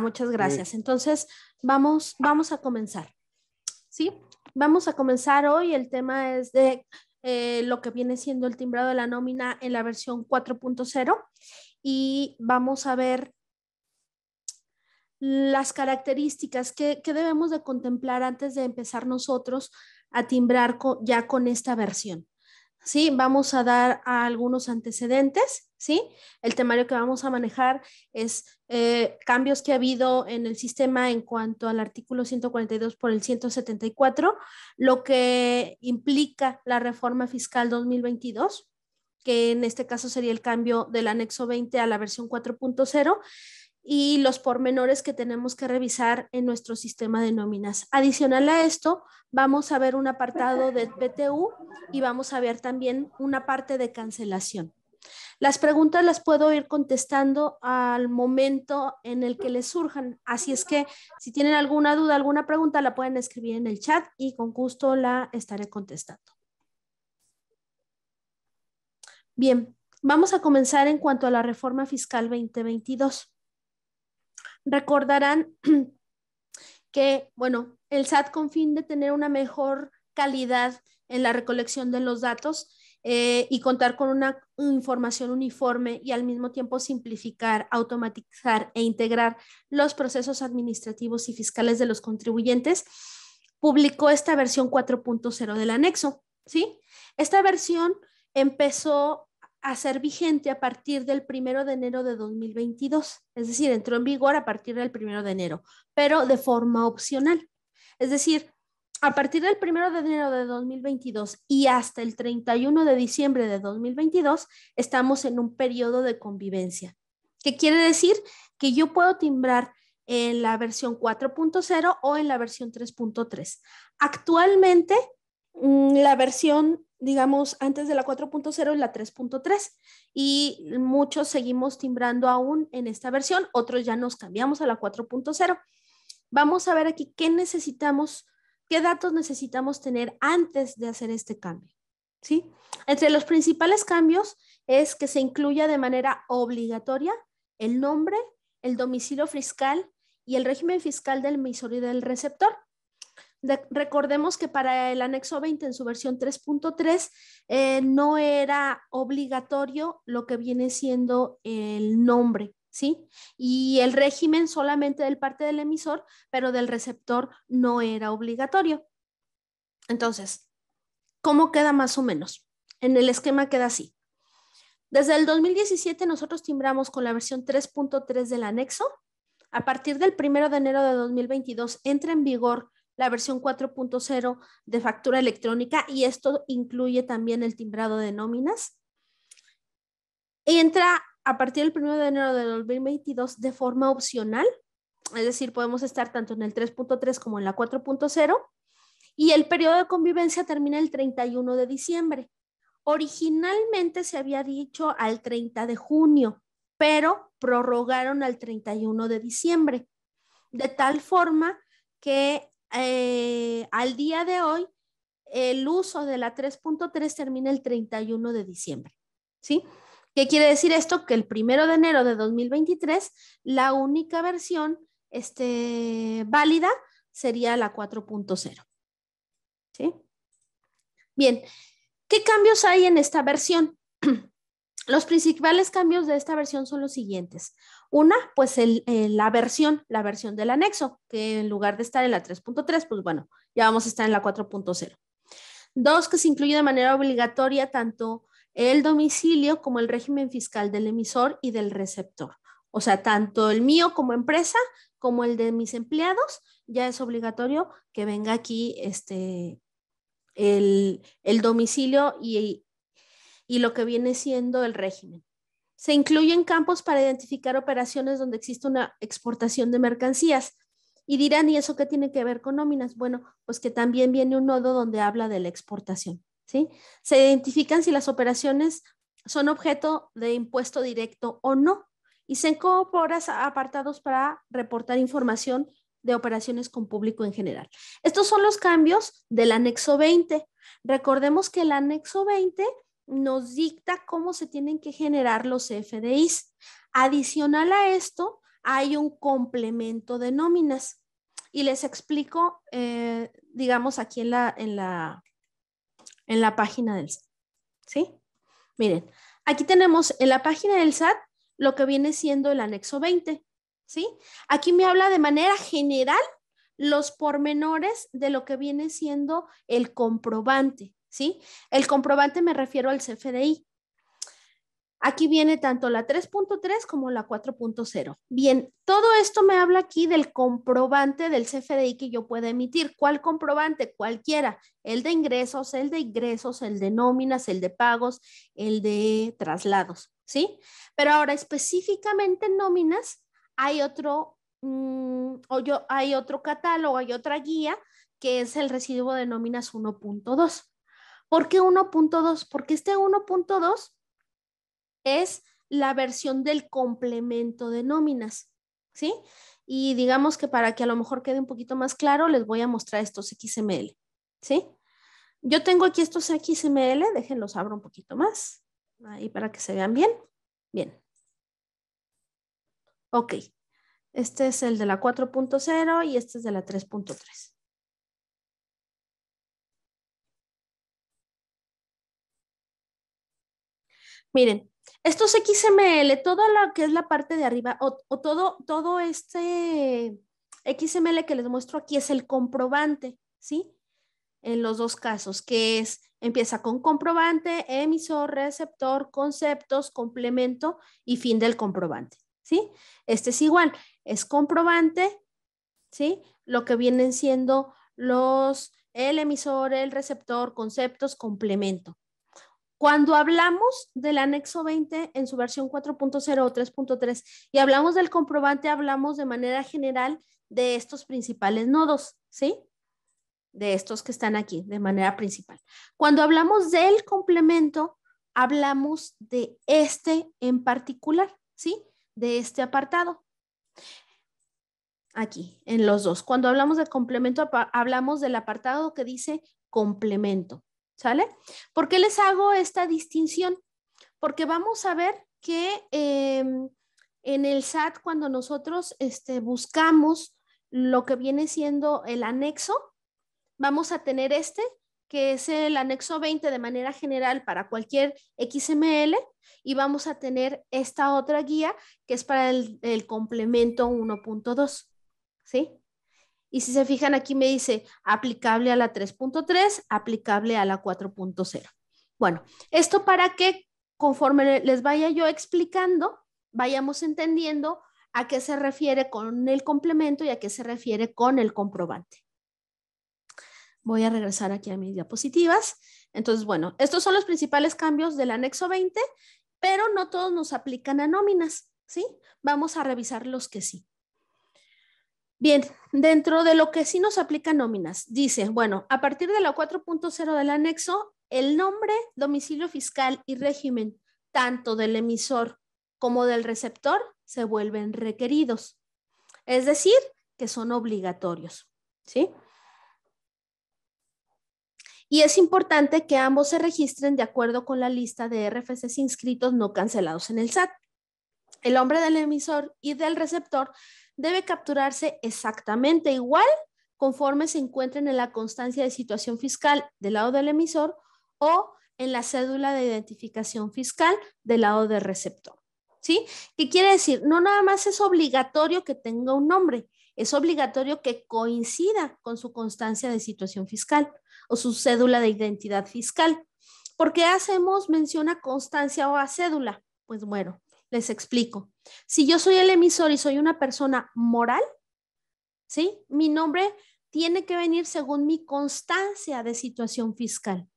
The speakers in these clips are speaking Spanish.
muchas gracias. Entonces, vamos, vamos a comenzar. ¿Sí? Vamos a comenzar hoy. El tema es de eh, lo que viene siendo el timbrado de la nómina en la versión 4.0 y vamos a ver las características que, debemos de contemplar antes de empezar nosotros a timbrar ya con esta versión. Sí, vamos a dar algunos antecedentes ¿sí? El temario que vamos a manejar es eh, cambios que ha habido en el sistema en cuanto al artículo 142 por el 174, lo que implica la reforma fiscal 2022, que en este caso sería el cambio del anexo 20 a la versión 4.0 y los pormenores que tenemos que revisar en nuestro sistema de nóminas. Adicional a esto, vamos a ver un apartado de PTU y vamos a ver también una parte de cancelación. Las preguntas las puedo ir contestando al momento en el que les surjan. Así es que si tienen alguna duda, alguna pregunta, la pueden escribir en el chat y con gusto la estaré contestando. Bien, vamos a comenzar en cuanto a la reforma fiscal 2022. Recordarán que, bueno, el SAT con fin de tener una mejor calidad en la recolección de los datos, eh, y contar con una información uniforme y al mismo tiempo simplificar, automatizar e integrar los procesos administrativos y fiscales de los contribuyentes, publicó esta versión 4.0 del anexo. ¿sí? Esta versión empezó a ser vigente a partir del primero de enero de 2022, es decir, entró en vigor a partir del primero de enero, pero de forma opcional. Es decir, a partir del 1 de enero de 2022 y hasta el 31 de diciembre de 2022, estamos en un periodo de convivencia. ¿Qué quiere decir? Que yo puedo timbrar en la versión 4.0 o en la versión 3.3. Actualmente, mm, la versión, digamos, antes de la 4.0 es la 3.3 y muchos seguimos timbrando aún en esta versión, otros ya nos cambiamos a la 4.0. Vamos a ver aquí qué necesitamos qué datos necesitamos tener antes de hacer este cambio. ¿Sí? Entre los principales cambios es que se incluya de manera obligatoria el nombre, el domicilio fiscal y el régimen fiscal del emisor y del receptor. recordemos que para el anexo 20 en su versión 3.3 eh, no era obligatorio lo que viene siendo el nombre. ¿sí? Y el régimen solamente del parte del emisor, pero del receptor no era obligatorio. Entonces, ¿cómo queda más o menos? En el esquema queda así. Desde el 2017 nosotros timbramos con la versión 3.3 del anexo. A partir del 1 de enero de 2022 entra en vigor la versión 4.0 de factura electrónica y esto incluye también el timbrado de nóminas. Entra a partir del 1 de enero de 2022 de forma opcional, es decir, podemos estar tanto en el 3.3 como en la 4.0, y el periodo de convivencia termina el 31 de diciembre. Originalmente se había dicho al 30 de junio, pero prorrogaron al 31 de diciembre, de tal forma que eh, al día de hoy el uso de la 3.3 termina el 31 de diciembre, ¿sí? ¿Qué quiere decir esto? Que el primero de enero de 2023, la única versión este, válida sería la 4.0. ¿Sí? Bien, ¿qué cambios hay en esta versión? Los principales cambios de esta versión son los siguientes. Una, pues eh, la versión, la versión del anexo, que en lugar de estar en la 3.3, pues bueno, ya vamos a estar en la 4.0. Dos, que se incluye de manera obligatoria tanto el domicilio como el régimen fiscal del emisor y del receptor. O sea, tanto el mío como empresa, como el de mis empleados, ya es obligatorio que venga aquí este, el, domicilio y, y lo que viene siendo el régimen. Se incluyen campos para identificar operaciones donde existe una exportación de mercancías. Y dirán, ¿y eso qué tiene que ver con nóminas? Bueno, pues que también viene un nodo donde habla de la exportación. Se identifican si las operaciones son objeto de impuesto directo o no y se incorporan apartados para reportar información de operaciones con público en general. Estos son los cambios del anexo 20. Recordemos que el anexo 20 nos dicta cómo se tienen que generar los FDIs. Adicional a esto, hay un complemento de nóminas. Y les explico, eh, digamos, aquí en la, en la en la página del SAT. ¿Sí? Miren, aquí tenemos en la página del SAT lo que viene siendo el anexo 20. ¿Sí? Aquí me habla de manera general los pormenores de lo que viene siendo el comprobante. ¿Sí? El comprobante me refiero al CFDI. Aquí viene tanto la 3.3 como la 4.0. Bien, todo esto me habla aquí del comprobante del CFDI que yo pueda emitir. ¿Cuál comprobante? Cualquiera. El de ingresos, el de ingresos, el de nóminas, el de pagos, el de traslados, ¿sí? Pero ahora específicamente en nóminas hay otro, mm, o yo, hay otro catálogo, hay otra guía que es el residuo de nóminas 1.2. ¿Por qué 1.2? Porque este 1.2 es la versión del complemento de nóminas, ¿sí? Y digamos que para que a lo mejor quede un poquito más claro, les voy a mostrar estos XML, ¿sí? Yo tengo aquí estos XML, déjenlos abro un poquito más, ahí para que se vean bien. Bien. Ok. Este es el de la 4.0 y este es de la 3.3. Miren, estos XML, todo lo que es la parte de arriba, o, todo, todo este XML que les muestro aquí es el comprobante, ¿sí? En los dos casos, que es, empieza con comprobante, emisor, receptor, conceptos, complemento y fin del comprobante, ¿sí? Este es igual, es comprobante, ¿sí? Lo que vienen siendo los, el emisor, el receptor, conceptos, complemento, cuando hablamos del anexo 20 en su versión 4.0 o 3.3 y hablamos del comprobante, hablamos de manera general de estos principales nodos, ¿sí? De estos que están aquí de manera principal. Cuando hablamos del complemento, hablamos de este en particular, ¿sí? De este apartado. Aquí, en los dos. Cuando hablamos del complemento, hablamos del apartado que dice complemento. ¿sale? ¿Por qué les hago esta distinción? Porque vamos a ver que em, en el SAT, cuando nosotros este, buscamos lo que viene siendo el anexo, vamos a tener este, que es el anexo 20 de manera general para cualquier XML, y vamos a tener esta otra guía que es para el, el complemento 1.2, ¿sí? Y si se fijan aquí me dice aplicable a la 3.3, aplicable a la 4.0. Bueno, esto para que conforme les vaya yo explicando, vayamos entendiendo a qué se refiere con el complemento y a qué se refiere con el comprobante. Voy a regresar aquí a mis diapositivas. Entonces, bueno, estos son los principales cambios del anexo 20, pero no todos nos aplican a nóminas, ¿sí? Vamos a revisar los que sí. Bien, dentro de lo que sí nos aplica nóminas, dice, bueno, a partir de la 4.0 del anexo, el nombre, domicilio fiscal y régimen, tanto del emisor como del receptor, se vuelven requeridos. Es decir, que son obligatorios, ¿sí? Y es importante que ambos se registren de acuerdo con la lista de RFCs inscritos no cancelados en el SAT. El nombre del emisor y del receptor debe capturarse exactamente igual conforme se encuentren en la constancia de situación fiscal del lado del emisor o en la cédula de identificación fiscal del lado del receptor. ¿Sí? ¿Qué quiere decir? No nada más es obligatorio que tenga un nombre, es obligatorio que coincida con su constancia de situación fiscal o su cédula de identidad fiscal. ¿Por qué hacemos mención a constancia o a cédula? Pues bueno, les explico. Si yo soy el emisor y soy una persona moral, ¿sí? Mi nombre tiene que venir según mi constancia de situación fiscal.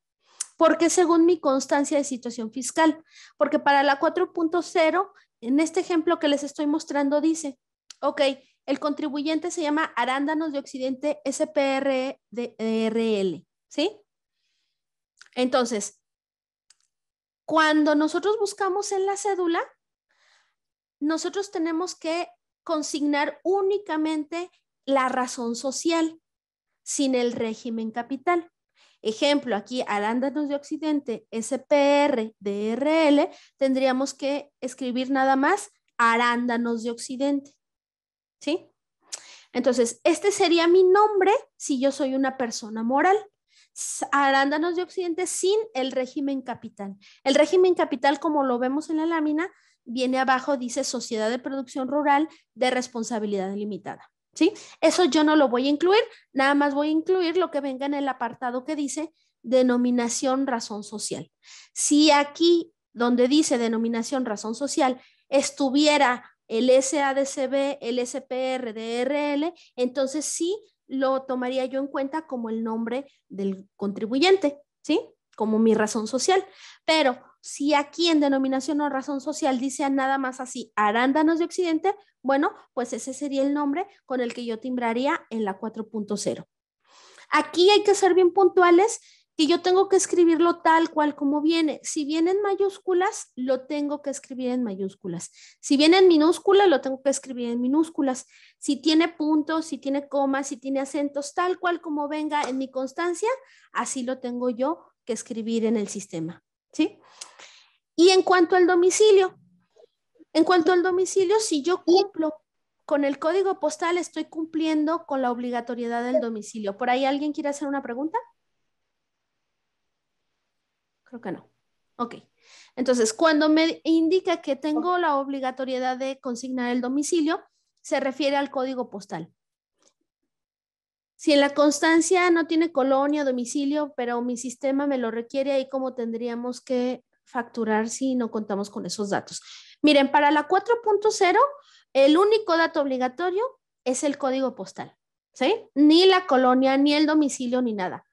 ¿Por qué según mi constancia de situación fiscal? Porque para la 4.0, en este ejemplo que les estoy mostrando, dice, ok, el contribuyente se llama Arándanos de Occidente SPR e e ¿sí? Entonces, cuando nosotros buscamos en la cédula, nosotros tenemos que consignar únicamente la razón social sin el régimen capital. Ejemplo, aquí arándanos de Occidente, SPR, DRL, tendríamos que escribir nada más arándanos de Occidente. ¿Sí? Entonces, este sería mi nombre si yo soy una persona moral. Arándanos de Occidente sin el régimen capital. El régimen capital, como lo vemos en la lámina, viene abajo, dice sociedad de producción rural de responsabilidad limitada. ¿Sí? Eso yo no lo voy a incluir, nada más voy a incluir lo que venga en el apartado que dice denominación razón social. Si aquí donde dice denominación razón social estuviera el SADCB, el SPR, DRL, entonces sí lo tomaría yo en cuenta como el nombre del contribuyente, ¿sí? Como mi razón social. Pero si aquí en denominación o razón social dice nada más así, arándanos de Occidente, bueno, pues ese sería el nombre con el que yo timbraría en la 4.0. Aquí hay que ser bien puntuales que yo tengo que escribirlo tal cual como viene. Si viene en mayúsculas, lo tengo que escribir en mayúsculas. Si viene en minúsculas, lo tengo que escribir en minúsculas. Si tiene puntos, si tiene comas, si tiene acentos, tal cual como venga en mi constancia, así lo tengo yo que escribir en el sistema. ¿Sí? Y en cuanto al domicilio, en cuanto al domicilio, si yo cumplo con el código postal, estoy cumpliendo con la obligatoriedad del domicilio. ¿Por ahí alguien quiere hacer una pregunta? Creo que no. Ok. Entonces, cuando me indica que tengo la obligatoriedad de consignar el domicilio, se refiere al código postal. Si en la constancia no tiene colonia, domicilio, pero mi sistema me lo requiere, ahí como tendríamos que facturar si no contamos con esos datos. Miren, para la 4.0, el único dato obligatorio es el código postal, ¿sí? Ni la colonia, ni el domicilio, ni nada,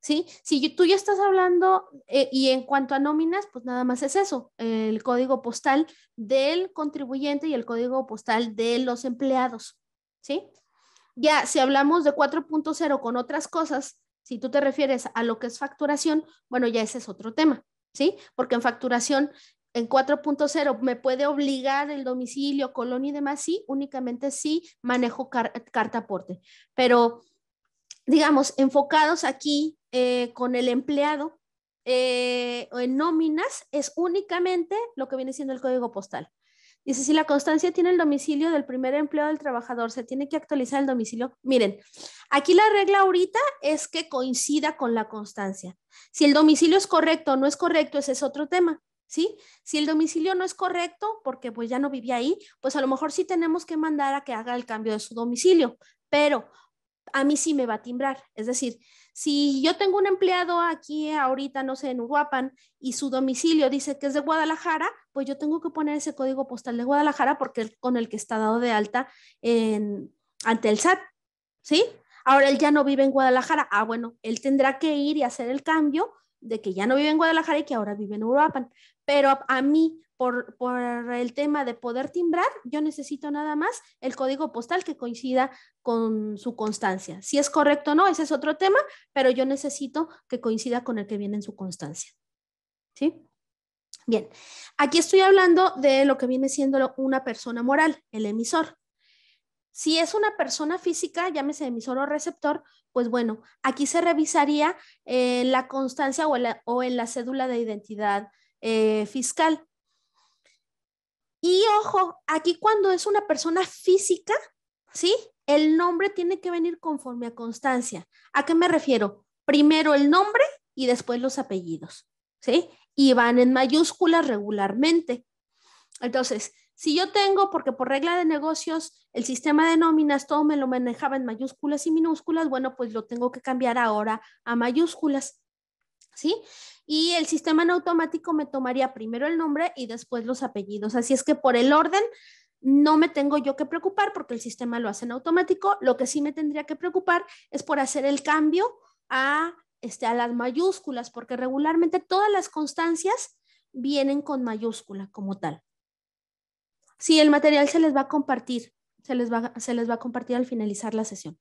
¿sí? Si tú ya estás hablando eh, y en cuanto a nóminas, pues nada más es eso, el código postal del contribuyente y el código postal de los empleados, ¿sí? Ya, si hablamos de 4.0 con otras cosas, si tú te refieres a lo que es facturación, bueno, ya ese es otro tema. ¿sí? Porque en facturación en 4.0 me puede obligar el domicilio, colonia y demás, sí, únicamente sí manejo carta aporte. Pero, digamos, enfocados aquí eh, con el empleado eh, o en nóminas es únicamente lo que viene siendo el código postal. Dice, si la constancia tiene el domicilio del primer empleo del trabajador, se tiene que actualizar el domicilio. Miren, aquí la regla ahorita es que coincida con la constancia. Si el domicilio es correcto o no es correcto, ese es otro tema. ¿Sí? Si el domicilio no es correcto, porque pues ya no vivía ahí, pues a lo mejor sí tenemos que mandar a que haga el cambio de su domicilio, pero a mí sí me va a timbrar. Es decir, si yo tengo un empleado aquí ahorita, no sé, en Uruapan, y su domicilio dice que es de Guadalajara, pues yo tengo que poner ese código postal de Guadalajara porque con el que está dado de alta en, ante el SAT, ¿sí? Ahora él ya no vive en Guadalajara. Ah, bueno, él tendrá que ir y hacer el cambio de que ya no vive en Guadalajara y que ahora vive en Uruapan. Pero a mí, por, el tema de poder timbrar, yo necesito nada más el código postal que coincida con su constancia. Si es correcto o no, ese es otro tema, pero yo necesito que coincida con el que viene en su constancia. ¿Sí? Bien, aquí estoy hablando de lo que viene siendo una persona moral, el emisor. Si es una persona física, llámese emisor o receptor, pues bueno, aquí se revisaría eh, la constancia o, en la cédula de identidad eh, fiscal. Y ojo, aquí cuando es una persona física, ¿sí? El nombre tiene que venir conforme a constancia. ¿A qué me refiero? Primero el nombre y después los apellidos, ¿sí? Y van en mayúsculas regularmente. Entonces, si yo tengo, porque por regla de negocios el sistema de nóminas todo me lo manejaba en mayúsculas y minúsculas, bueno, pues lo tengo que cambiar ahora a mayúsculas. ¿sí? Y el sistema en automático me tomaría primero el nombre y después los apellidos. Así es que por el orden no me tengo yo que preocupar porque el sistema lo hace en automático. Lo que sí me tendría que preocupar es por hacer el cambio a, este, a las mayúsculas, porque regularmente todas las constancias vienen con mayúscula como tal. Sí, el material se les va a compartir, se se les va a compartir al finalizar la sesión.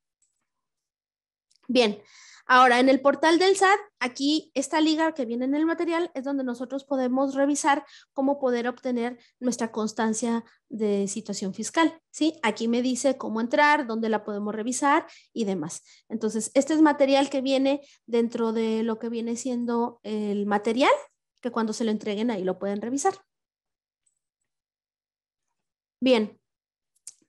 Bien, Ahora, en el portal del SAT, aquí esta liga que viene en el material es donde nosotros podemos revisar cómo poder obtener nuestra constancia de situación fiscal, ¿sí? Aquí me dice cómo entrar, dónde la podemos revisar y demás. Entonces, este es material que viene dentro de lo que viene siendo el material, que cuando se lo entreguen ahí lo pueden revisar. Bien,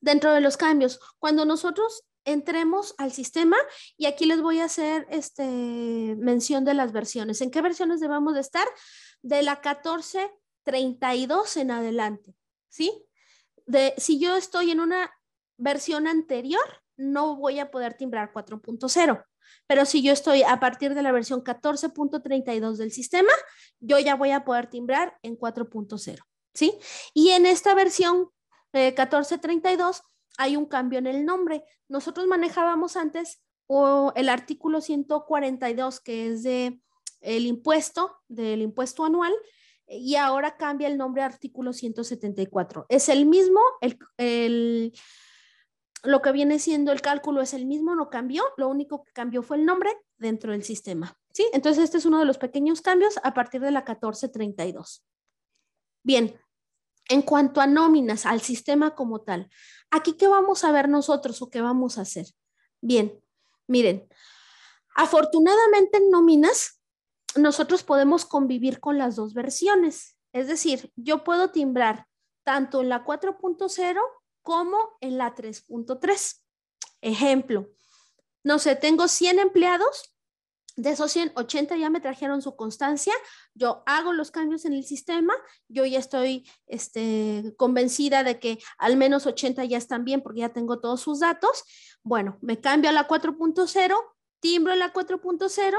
dentro de los cambios, cuando nosotros entremos al sistema y aquí les voy a hacer este, mención de las versiones. ¿En qué versiones debemos de estar? De la 14.32 en adelante, ¿sí? De, si yo estoy en una versión anterior, no voy a poder timbrar 4.0. Pero si yo estoy a partir de la versión 14.32 del sistema, yo ya voy a poder timbrar en 4.0, ¿sí? Y en esta versión 1432 eh, hay un cambio en el nombre. Nosotros manejábamos antes el artículo 142, que es de el impuesto, del impuesto anual, y ahora cambia el nombre a artículo 174. Es el mismo, lo que viene siendo el cálculo es el mismo, no cambió, lo único que cambió fue el nombre dentro del sistema. ¿sí? Entonces, este es uno de los pequeños cambios a partir de la 1432. Bien, en cuanto a nóminas, al sistema como tal, ¿aquí qué vamos a ver nosotros o qué vamos a hacer? Bien, miren, afortunadamente en nóminas nosotros podemos convivir con las dos versiones. Es decir, yo puedo timbrar tanto en la 4.0 como en la 3.3. Ejemplo, no sé, tengo 100 empleados de esos 180 ya me trajeron su constancia, yo hago los cambios en el sistema, yo ya estoy este, convencida de que al menos 80 ya están bien porque ya tengo todos sus datos. Bueno, me cambio a la 4.0, timbro la 4.0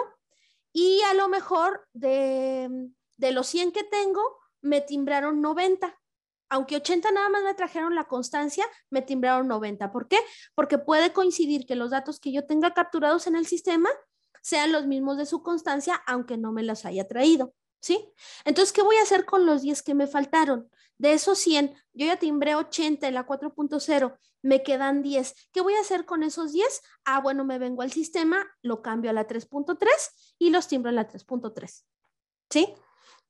y a lo mejor de, de los 100 que tengo, me timbraron 90 aunque 80 nada más me trajeron la constancia, me timbraron 90. ¿Por qué? Porque puede coincidir que los datos que yo tenga capturados en el sistema sean los mismos de su constancia, aunque no me los haya traído. ¿Sí? Entonces, ¿qué voy a hacer con los 10 que me faltaron? De esos 100, yo ya timbré 80 en la 4.0, me quedan 10. ¿Qué voy a hacer con esos 10? Ah, bueno, me vengo al sistema, lo cambio a la 3.3 y los timbro en la 3.3. ¿Sí?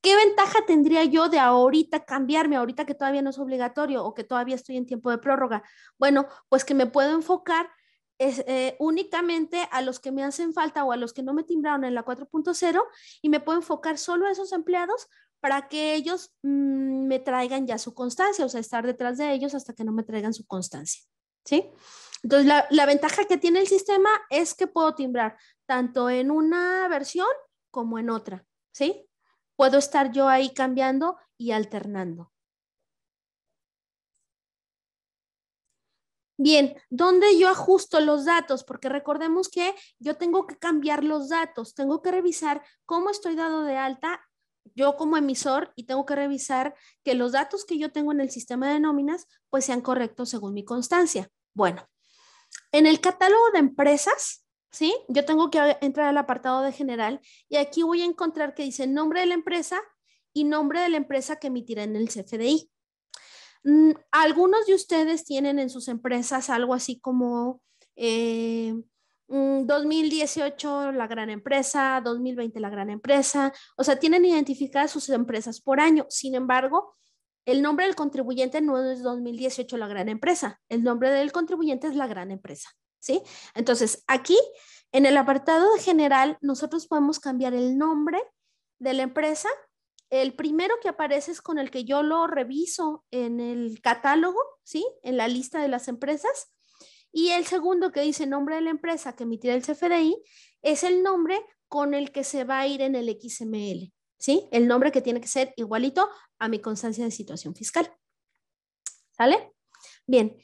¿Qué ventaja tendría yo de ahorita cambiarme, ahorita que todavía no es obligatorio o que todavía estoy en tiempo de prórroga? Bueno, pues que me puedo enfocar es, eh, únicamente a los que me hacen falta o a los que no me timbraron en la 4.0 y me puedo enfocar solo a esos empleados para que ellos mm, me traigan ya su constancia, o sea, estar detrás de ellos hasta que no me traigan su constancia, ¿sí? Entonces, la, la ventaja que tiene el sistema es que puedo timbrar tanto en una versión como en otra, ¿sí? Puedo estar yo ahí cambiando y alternando. Bien, ¿dónde yo ajusto los datos? Porque recordemos que yo tengo que cambiar los datos, tengo que revisar cómo estoy dado de alta yo como emisor y tengo que revisar que los datos que yo tengo en el sistema de nóminas pues sean correctos según mi constancia. Bueno, en el catálogo de empresas, ¿sí? Yo tengo que entrar al apartado de general y aquí voy a encontrar que dice nombre de la empresa y nombre de la empresa que emitirá en el CFDI. Mm, algunos de ustedes tienen en sus empresas algo así como 2018 eh, mm, la gran empresa, 2020 la gran empresa, o sea, tienen identificadas sus empresas por año. Sin embargo, el nombre del contribuyente no es 2018 la gran empresa, el nombre del contribuyente es la gran empresa, ¿sí? Entonces, aquí en el apartado general, nosotros podemos cambiar el nombre de la empresa el primero que aparece es con el que yo lo reviso en el catálogo, ¿sí? En la lista de las empresas. Y el segundo que dice nombre de la empresa que emitirá el CFDI es el nombre con el que se va a ir en el XML, ¿sí? El nombre que tiene que ser igualito a mi constancia de situación fiscal. ¿Sale? Bien.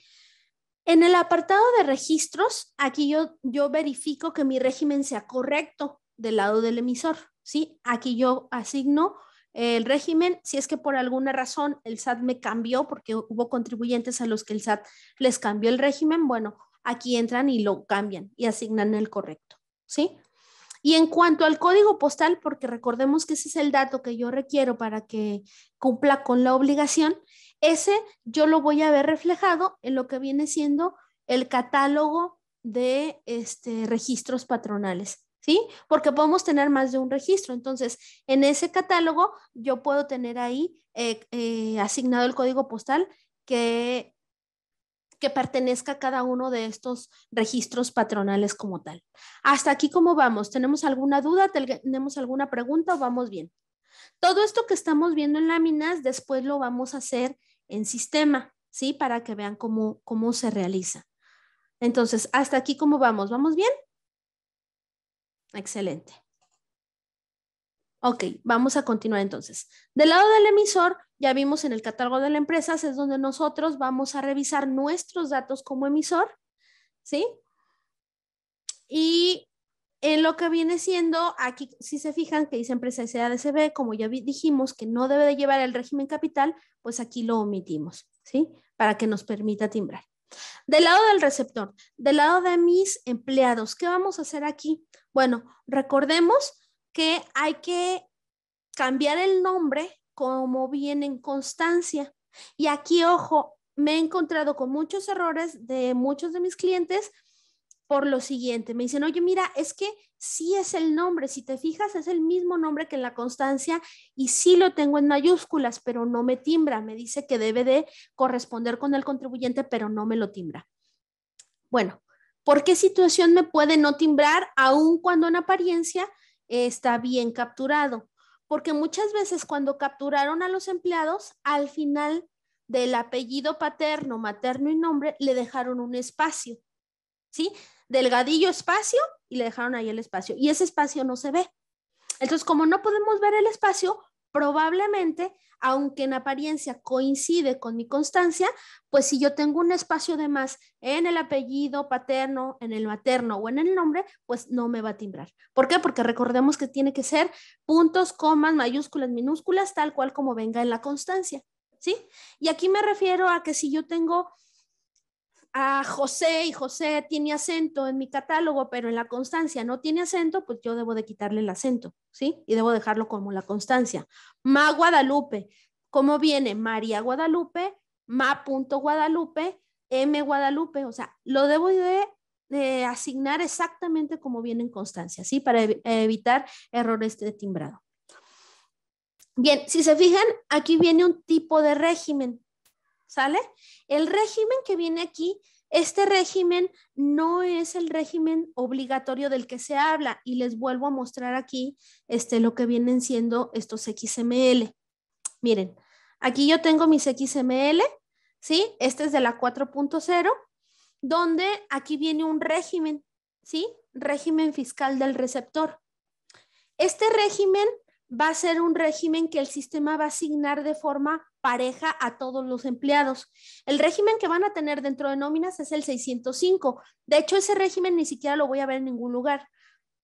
En el apartado de registros, aquí yo, yo verifico que mi régimen sea correcto del lado del emisor, ¿sí? Aquí yo asigno el régimen, si es que por alguna razón el SAT me cambió, porque hubo contribuyentes a los que el SAT les cambió el régimen, bueno, aquí entran y lo cambian y asignan el correcto, ¿sí? Y en cuanto al código postal, porque recordemos que ese es el dato que yo requiero para que cumpla con la obligación, ese yo lo voy a ver reflejado en lo que viene siendo el catálogo de este, registros patronales. ¿sí? Porque podemos tener más de un registro. Entonces, en ese catálogo yo puedo tener ahí eh, eh, asignado el código postal que, que pertenezca a cada uno de estos registros patronales como tal. Hasta aquí, ¿cómo vamos? ¿Tenemos alguna duda? ¿Tenemos alguna pregunta o vamos bien? Todo esto que estamos viendo en láminas, después lo vamos a hacer en sistema, ¿sí? Para que vean cómo, cómo se realiza. Entonces, hasta aquí, ¿cómo vamos? ¿Vamos bien? Excelente. Ok, vamos a continuar entonces. Del lado del emisor, ya vimos en el catálogo de la empresas, es donde nosotros vamos a revisar nuestros datos como emisor, ¿sí? Y en lo que viene siendo, aquí si se fijan que dice empresa SADCB, como ya dijimos que no debe de llevar el régimen capital, pues aquí lo omitimos, ¿sí? Para que nos permita timbrar. Del lado del receptor, del lado de mis empleados, ¿qué vamos a hacer aquí? Bueno, recordemos que hay que cambiar el nombre como viene en constancia. Y aquí, ojo, me he encontrado con muchos errores de muchos de mis clientes por lo siguiente. Me dicen, oye, mira, es que sí es el nombre, si te fijas, es el mismo nombre que en la constancia y sí lo tengo en mayúsculas, pero no me timbra. Me dice que debe de corresponder con el contribuyente, pero no me lo timbra. Bueno, ¿por qué situación me puede no timbrar aun cuando en apariencia está bien capturado? Porque muchas veces cuando capturaron a los empleados, al final del apellido paterno, materno y nombre, le dejaron un espacio. ¿Sí? delgadillo espacio y le dejaron ahí el espacio. Y ese espacio no se ve. Entonces, como no podemos ver el espacio, probablemente, aunque en apariencia coincide con mi constancia, pues si yo tengo un espacio de más en el apellido paterno, en el materno o en el nombre, pues no me va a timbrar. ¿Por qué? Porque recordemos que tiene que ser puntos, comas, mayúsculas, minúsculas, tal cual como venga en la constancia. ¿Sí? Y aquí me refiero a que si yo tengo a José y José tiene acento en mi catálogo, pero en la constancia no tiene acento, pues yo debo de quitarle el acento, ¿sí? Y debo dejarlo como la constancia. Ma Guadalupe, ¿cómo viene? María Guadalupe, ma punto Guadalupe, m Guadalupe, o sea, lo debo de, asignar exactamente como viene en constancia, ¿sí? Para evitar errores de timbrado. Bien, si se fijan, aquí viene un tipo de régimen. ¿sale? El régimen que viene aquí, este régimen no es el régimen obligatorio del que se habla y les vuelvo a mostrar aquí este, lo que vienen siendo estos XML. Miren, aquí yo tengo mis XML, ¿sí? Este es de la 4.0, donde aquí viene un régimen, ¿sí? Régimen fiscal del receptor. Este régimen va a ser un régimen que el sistema va a asignar de forma pareja a todos los empleados. El régimen que van a tener dentro de nóminas es el 605. De hecho, ese régimen ni siquiera lo voy a ver en ningún lugar.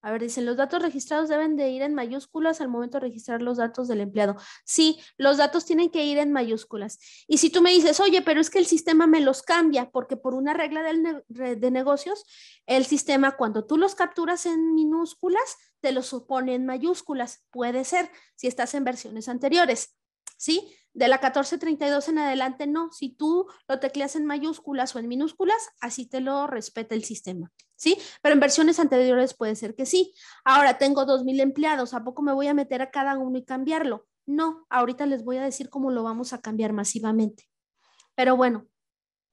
A ver, dicen, los datos registrados deben de ir en mayúsculas al momento de registrar los datos del empleado. Sí, los datos tienen que ir en mayúsculas. Y si tú me dices, oye, pero es que el sistema me los cambia, porque por una regla de, negocios, el sistema cuando tú los capturas en minúsculas, te los supone en mayúsculas. Puede ser, si estás en versiones anteriores. ¿sí? De la 1432 en adelante, no. Si tú lo tecleas en mayúsculas o en minúsculas, así te lo respeta el sistema, ¿sí? Pero en versiones anteriores puede ser que sí. Ahora tengo 2.000 empleados, ¿a poco me voy a meter a cada uno y cambiarlo? No, ahorita les voy a decir cómo lo vamos a cambiar masivamente. Pero bueno,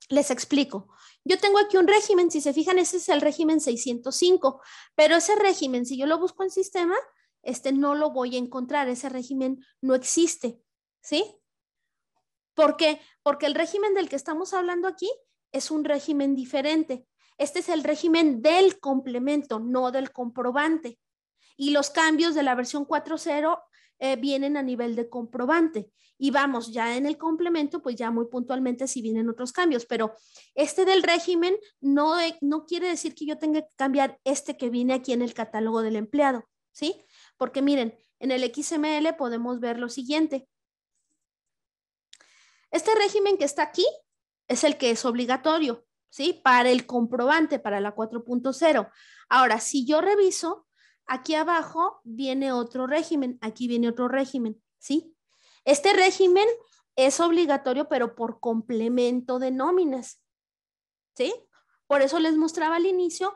les explico. Yo tengo aquí un régimen, si se fijan, ese es el régimen 605, pero ese régimen, si yo lo busco en sistema, este no lo voy a encontrar, ese régimen no existe. ¿sí? ¿Por qué? Porque el régimen del que estamos hablando aquí es un régimen diferente. Este es el régimen del complemento, no del comprobante. Y los cambios de la versión 4.0 eh, vienen a nivel de comprobante. Y vamos, ya en el complemento, pues ya muy puntualmente si sí vienen otros cambios, pero este del régimen no, eh, no quiere decir que yo tenga que cambiar este que viene aquí en el catálogo del empleado, ¿sí? Porque miren, en el XML podemos ver lo siguiente. Este régimen que está aquí es el que es obligatorio, ¿sí? Para el comprobante, para la 4.0. Ahora, si yo reviso, aquí abajo viene otro régimen, aquí viene otro régimen, ¿sí? Este régimen es obligatorio, pero por complemento de nóminas, ¿sí? Por eso les mostraba al inicio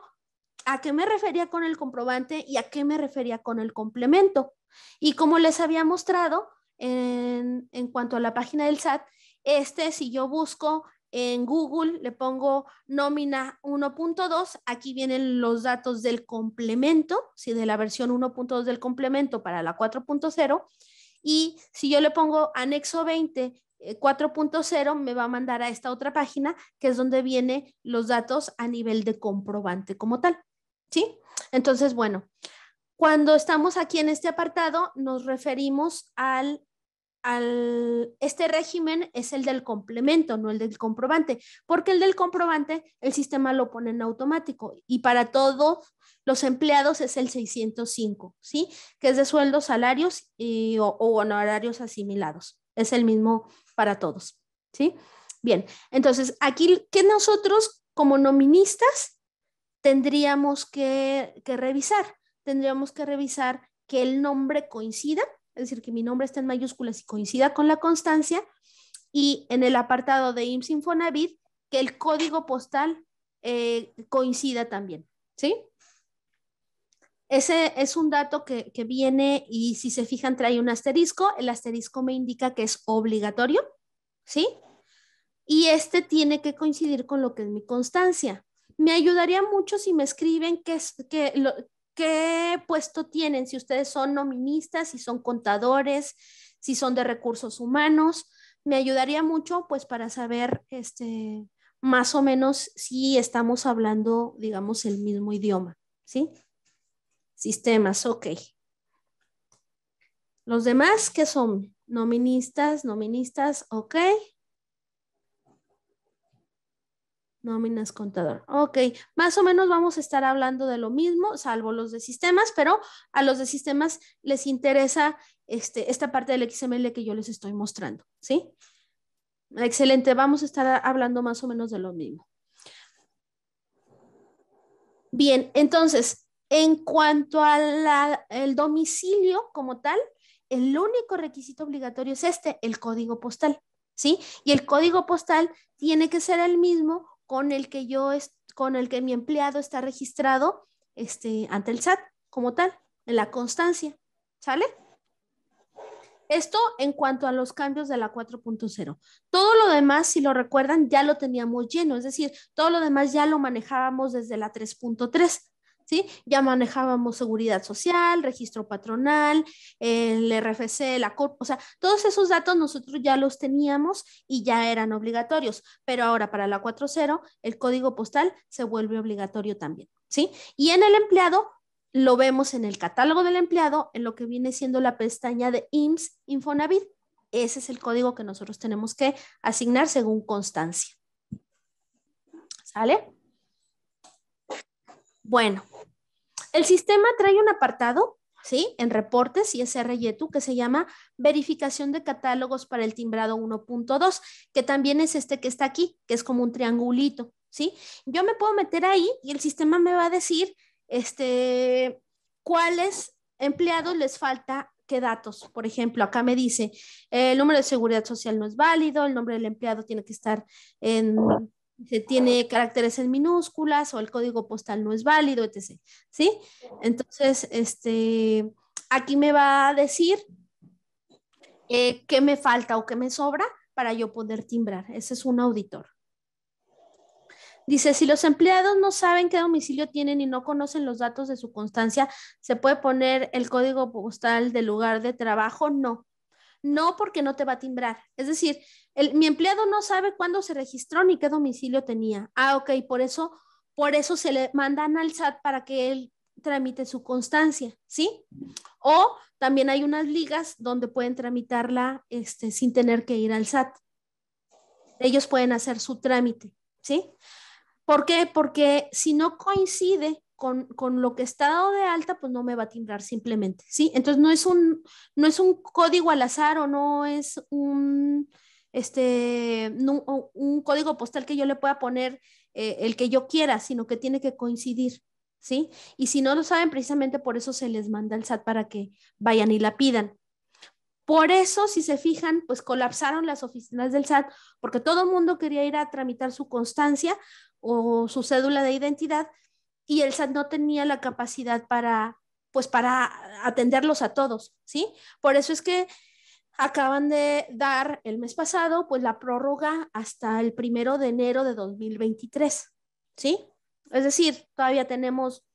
a qué me refería con el comprobante y a qué me refería con el complemento. Y como les había mostrado en, en cuanto a la página del SAT, este, si yo busco en Google, le pongo nómina 1.2, aquí vienen los datos del complemento, si de la versión 1.2 del complemento para la 4.0. Y si yo le pongo anexo 20, 4.0 eh, me va a mandar a esta otra página que es donde vienen los datos a nivel de comprobante como tal. ¿Sí? Entonces, bueno, cuando estamos aquí en este apartado nos referimos al al, este régimen es el del complemento, no el del comprobante, porque el del comprobante el sistema lo pone en automático y para todos los empleados es el 605, ¿sí? Que es de sueldos, salarios y, o, honorarios asimilados. Es el mismo para todos, ¿sí? Bien, entonces aquí que nosotros como noministas tendríamos que revisar, tendríamos que revisar que el nombre coincida es decir, que mi nombre está en mayúsculas y coincida con la constancia, y en el apartado de IMSS Infonavit, que el código postal eh, coincida también, ¿sí? Ese es un dato que, viene y si se fijan trae un asterisco, el asterisco me indica que es obligatorio, ¿sí? Y este tiene que coincidir con lo que es mi constancia. Me ayudaría mucho si me escriben qué, es, que... lo, qué puesto tienen, si ustedes son noministas, si son contadores, si son de recursos humanos. Me ayudaría mucho pues para saber este, más o menos si estamos hablando, digamos, el mismo idioma, ¿sí? Sistemas, ok. Los demás qué son noministas, noministas, ok. Nóminas contador. Ok, más o menos vamos a estar hablando de lo mismo, salvo los de sistemas, pero a los de sistemas les interesa este, esta parte del XML que yo les estoy mostrando, ¿sí? Excelente, vamos a estar hablando más o menos de lo mismo. Bien, entonces, en cuanto al domicilio como tal, el único requisito obligatorio es este, el código postal, ¿sí? Y el código postal tiene que ser el mismo con el que yo, con el que mi empleado está registrado este, ante el SAT como tal, en la constancia, ¿sale? Esto en cuanto a los cambios de la 4.0. Todo lo demás, si lo recuerdan, ya lo teníamos lleno, es decir, todo lo demás ya lo manejábamos desde la 3.3. ¿sí? Ya manejábamos seguridad social, registro patronal, el RFC, la cop, o sea, todos esos datos nosotros ya los teníamos y ya eran obligatorios, pero ahora para la 4.0 el código postal se vuelve obligatorio también, ¿sí? Y en el empleado lo vemos en el catálogo del empleado, en lo que viene siendo la pestaña de IMSS Infonavit. Ese es el código que nosotros tenemos que asignar según constancia. ¿Sale? Bueno, el sistema trae un apartado, ¿sí? En reportes y Yetu que se llama verificación de catálogos para el timbrado 1.2, que también es este que está aquí, que es como un triangulito, ¿sí? Yo me puedo meter ahí y el sistema me va a decir, este, cuáles empleados les falta qué datos. Por ejemplo, acá me dice, eh, el número de seguridad social no es válido, el nombre del empleado tiene que estar en se tiene caracteres en minúsculas o el código postal no es válido, etc. ¿Sí? Entonces, este, aquí me va a decir eh, qué me falta o qué me sobra para yo poder timbrar. Ese es un auditor. Dice, si los empleados no saben qué domicilio tienen y no conocen los datos de su constancia, ¿se puede poner el código postal del lugar de trabajo? No. No porque no te va a timbrar. Es decir, mi empleado no sabe cuándo se registró ni qué domicilio tenía. Ah, ok, por eso, por eso se le mandan al SAT para que él tramite su constancia, ¿sí? O también hay unas ligas donde pueden tramitarla este, sin tener que ir al SAT. Ellos pueden hacer su trámite, ¿sí? ¿Por qué? Porque si no coincide con, lo que está dado de alta, pues no me va a timbrar simplemente, ¿sí? Entonces no es un, no es un código al azar o no es un, este, un código postal que yo le pueda poner eh, el que yo quiera, sino que tiene que coincidir, ¿sí? Y si no lo saben, precisamente por eso se les manda el SAT para que vayan y la pidan. Por eso, si se fijan, pues colapsaron las oficinas del SAT, porque todo el mundo quería ir a tramitar su constancia o su cédula de identidad, y el SAT no tenía la capacidad para, pues, para atenderlos a todos, ¿sí? Por eso es que acaban de dar el mes pasado, pues, la prórroga hasta el primero de enero de 2023, ¿sí? Es decir, todavía tenemos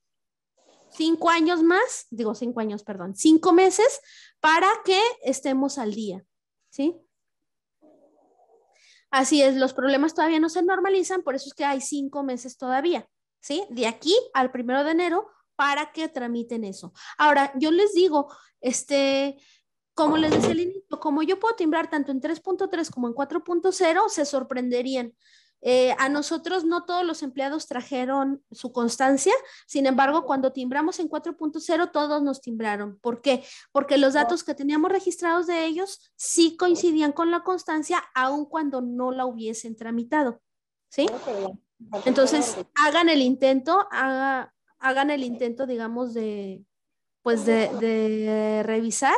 cinco años más, digo cinco años, perdón, cinco meses para que estemos al día, ¿sí? Así es, los problemas todavía no se normalizan, por eso es que hay cinco meses todavía. ¿sí? De aquí al primero de enero para que tramiten eso. Ahora, yo les digo, este, como les decía al inicio, como yo puedo timbrar tanto en 3.3 como en 4.0, se sorprenderían. Eh, a nosotros no todos los empleados trajeron su constancia, sin embargo, cuando timbramos en 4.0, todos nos timbraron. ¿Por qué? Porque los datos que teníamos registrados de ellos sí coincidían con la constancia, aun cuando no la hubiesen tramitado. ¿Sí? Oh, entonces, hagan el intento, hagan el intento, digamos, de, pues de, de, revisar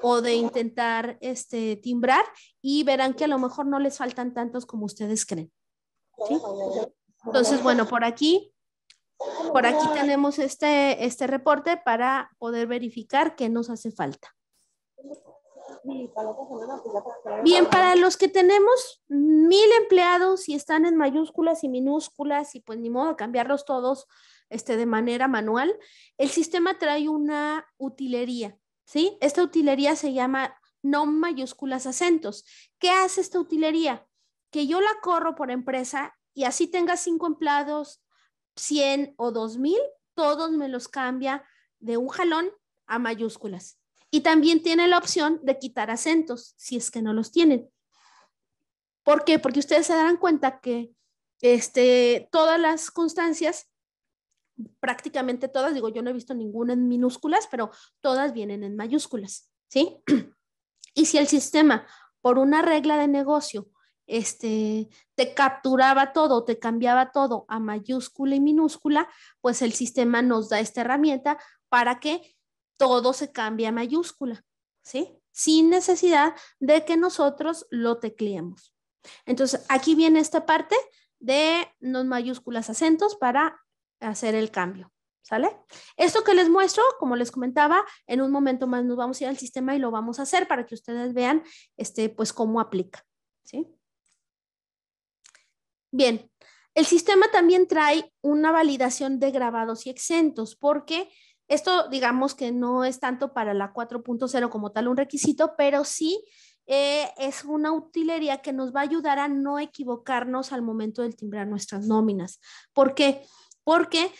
o de intentar este, timbrar y verán que a lo mejor no les faltan tantos como ustedes creen. Entonces, bueno, por aquí, por aquí tenemos este, este reporte para poder verificar qué nos hace falta. Bien, para los que tenemos mil empleados y están en mayúsculas y minúsculas y pues ni modo cambiarlos todos este, de manera manual, el sistema trae una utilería, ¿sí? Esta utilería se llama no mayúsculas acentos. ¿Qué hace esta utilería? Que yo la corro por empresa y así tenga cinco empleados, 100 o dos mil, todos me los cambia de un jalón a mayúsculas. Y también tiene la opción de quitar acentos si es que no los tienen. ¿Por qué? Porque ustedes se darán cuenta que este, todas las constancias, prácticamente todas, digo, yo no he visto ninguna en minúsculas, pero todas vienen en mayúsculas, ¿sí? Y si el sistema, por una regla de negocio, este, te capturaba todo, te cambiaba todo a mayúscula y minúscula, pues el sistema nos da esta herramienta para que todo se cambia mayúscula, ¿sí? Sin necesidad de que nosotros lo tecleemos. Entonces, aquí viene esta parte de los mayúsculas acentos para hacer el cambio, ¿sale? Esto que les muestro, como les comentaba, en un momento más nos vamos a ir al sistema y lo vamos a hacer para que ustedes vean, este, pues, cómo aplica, ¿sí? Bien, el sistema también trae una validación de grabados y exentos, porque esto digamos que no es tanto para la 4.0 como tal un requisito, pero sí eh, es una utilería que nos va a ayudar a no equivocarnos al momento del timbrar nuestras nóminas. ¿Por qué? Porque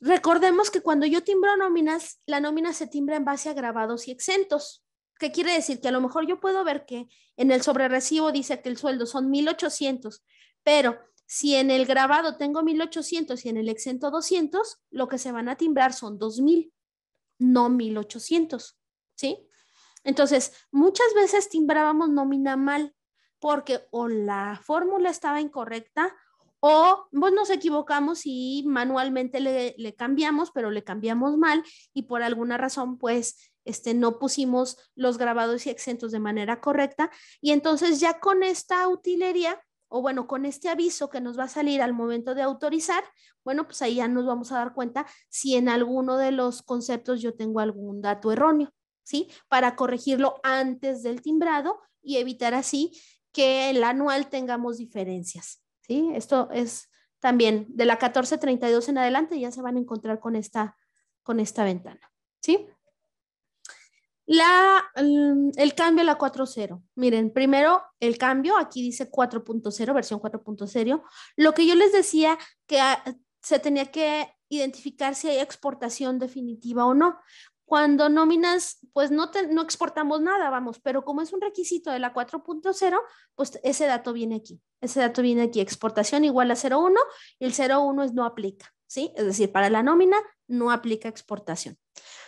recordemos que cuando yo timbro nóminas, la nómina se timbra en base a grabados y exentos. ¿Qué quiere decir? Que a lo mejor yo puedo ver que en el recibo dice que el sueldo son 1800, pero si en el grabado tengo 1800 y en el exento 200, lo que se van a timbrar son 2000, no 1800, ¿sí? Entonces, muchas veces timbrábamos nómina mal porque o la fórmula estaba incorrecta o pues, nos equivocamos y manualmente le, le, cambiamos, pero le cambiamos mal y por alguna razón, pues, este, no pusimos los grabados y exentos de manera correcta. Y entonces ya con esta utilería o bueno, con este aviso que nos va a salir al momento de autorizar, bueno, pues ahí ya nos vamos a dar cuenta si en alguno de los conceptos yo tengo algún dato erróneo, ¿sí? Para corregirlo antes del timbrado y evitar así que el anual tengamos diferencias, ¿sí? Esto es también de la 1432 en adelante ya se van a encontrar con esta, con esta ventana, ¿sí? La, mm, el cambio a la 4.0. Miren, primero el cambio, aquí dice 4.0, versión 4.0. Lo que yo les decía que ah, se tenía que identificar si hay exportación definitiva o no. Cuando nóminas, pues no, no exportamos nada, vamos, pero como es un requisito de la 4.0, pues ese dato viene aquí. Ese dato viene aquí, exportación igual a 0.1 y el 0.1 es no aplica, ¿sí? Es decir, para la nómina no aplica exportación.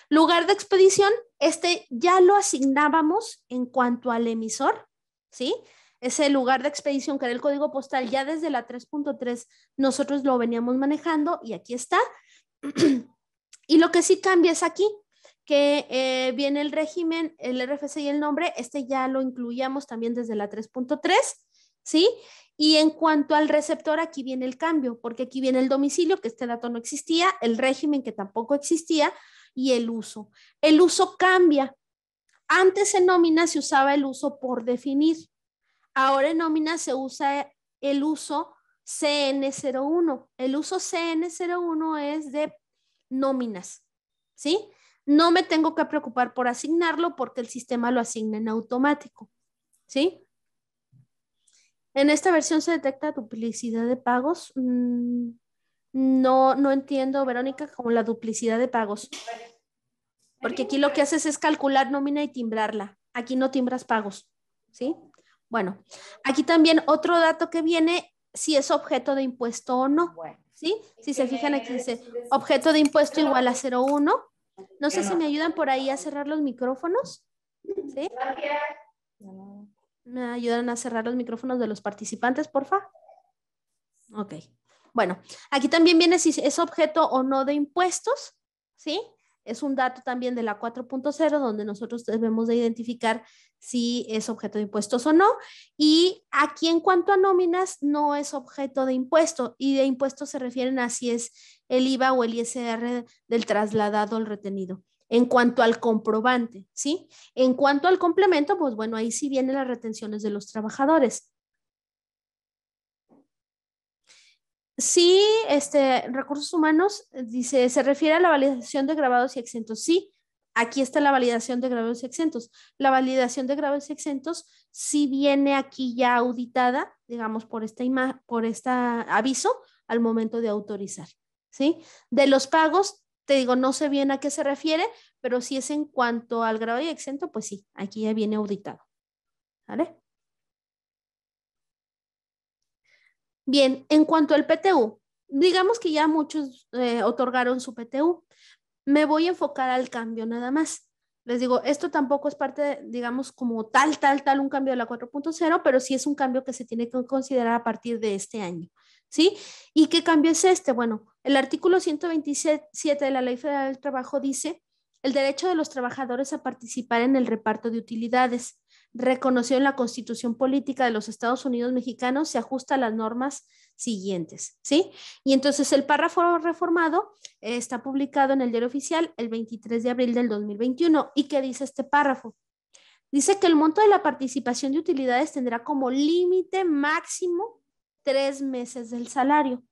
Lugar de expedición, este ya lo asignábamos en cuanto al emisor, ¿sí? Ese lugar de expedición que era el código postal, ya desde la 3.3 nosotros lo veníamos manejando y aquí está. y lo que sí cambia es aquí, que eh, viene el régimen, el RFC y el nombre, este ya lo incluíamos también desde la 3.3, ¿sí? Y en cuanto al receptor, aquí viene el cambio, porque aquí viene el domicilio, que este dato no existía, el régimen que tampoco existía, y el uso. El uso cambia. Antes en nómina se usaba el uso por definir. Ahora en nómina se usa el uso CN01. El uso CN01 es de nóminas, ¿sí? No me tengo que preocupar por asignarlo porque el sistema lo asigna en automático, ¿sí? En esta versión se detecta duplicidad de pagos. Mm, no, no entiendo, Verónica, como la duplicidad de pagos. Porque aquí lo que haces es calcular nómina y timbrarla. Aquí no timbras pagos, ¿sí? Bueno, aquí también otro dato que viene, si es objeto de impuesto o no, ¿sí? Si se fijan aquí dice objeto de impuesto igual a 01. No sé si me ayudan por ahí a cerrar los micrófonos, ¿sí? ¿Me ayudan a cerrar los micrófonos de los participantes, por porfa? Ok. Bueno, aquí también viene si es objeto o no de impuestos, ¿sí? Es un dato también de la 4.0 donde nosotros debemos de identificar si es objeto de impuestos o no. Y aquí en cuanto a nóminas, no es objeto de impuesto y de impuestos se refieren a si es el IVA o el ISR del trasladado al retenido en cuanto al comprobante, ¿sí? En cuanto al complemento, pues bueno, ahí sí vienen las retenciones de los trabajadores. Sí, este, recursos humanos, dice, se refiere a la validación de grabados y exentos. Sí, aquí está la validación de grabados y exentos. La validación de grabados y exentos sí viene aquí ya auditada, digamos, por esta por este aviso al momento de autorizar. ¿sí? De los pagos, te digo, no sé bien a qué se refiere, pero si es en cuanto al grabado y exento, pues sí, aquí ya viene auditado. ¿Vale? Bien, en cuanto al PTU, digamos que ya muchos eh, otorgaron su PTU. Me voy a enfocar al cambio nada más. Les digo, esto tampoco es parte, digamos, como tal, tal, tal, un cambio de la 4.0, pero sí es un cambio que se tiene que considerar a partir de este año, ¿sí? ¿Y qué cambio es este? Bueno, el artículo 127 de la Ley Federal del Trabajo dice el derecho de los trabajadores a participar en el reparto de utilidades reconocido en la Constitución Política de los Estados Unidos Mexicanos, se ajusta a las normas siguientes, ¿sí? Y entonces el párrafo reformado eh, está publicado en el diario oficial el 23 de abril del 2021. ¿Y qué dice este párrafo? Dice que el monto de la participación de utilidades tendrá como límite máximo tres meses del salario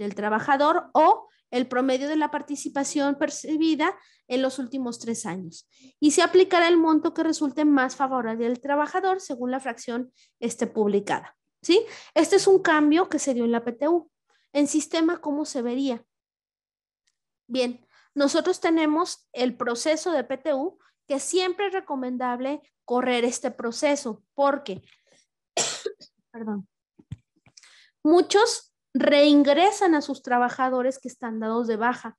del trabajador o el promedio de la participación percibida en los últimos tres años. Y se aplicará el monto que resulte más favorable al trabajador según la fracción esté publicada. ¿sí? Este es un cambio que se dio en la PTU. En sistema, ¿cómo se vería? Bien, nosotros tenemos el proceso de PTU, que siempre es recomendable correr este proceso, porque, perdón, muchos reingresan a sus trabajadores que están dados de baja,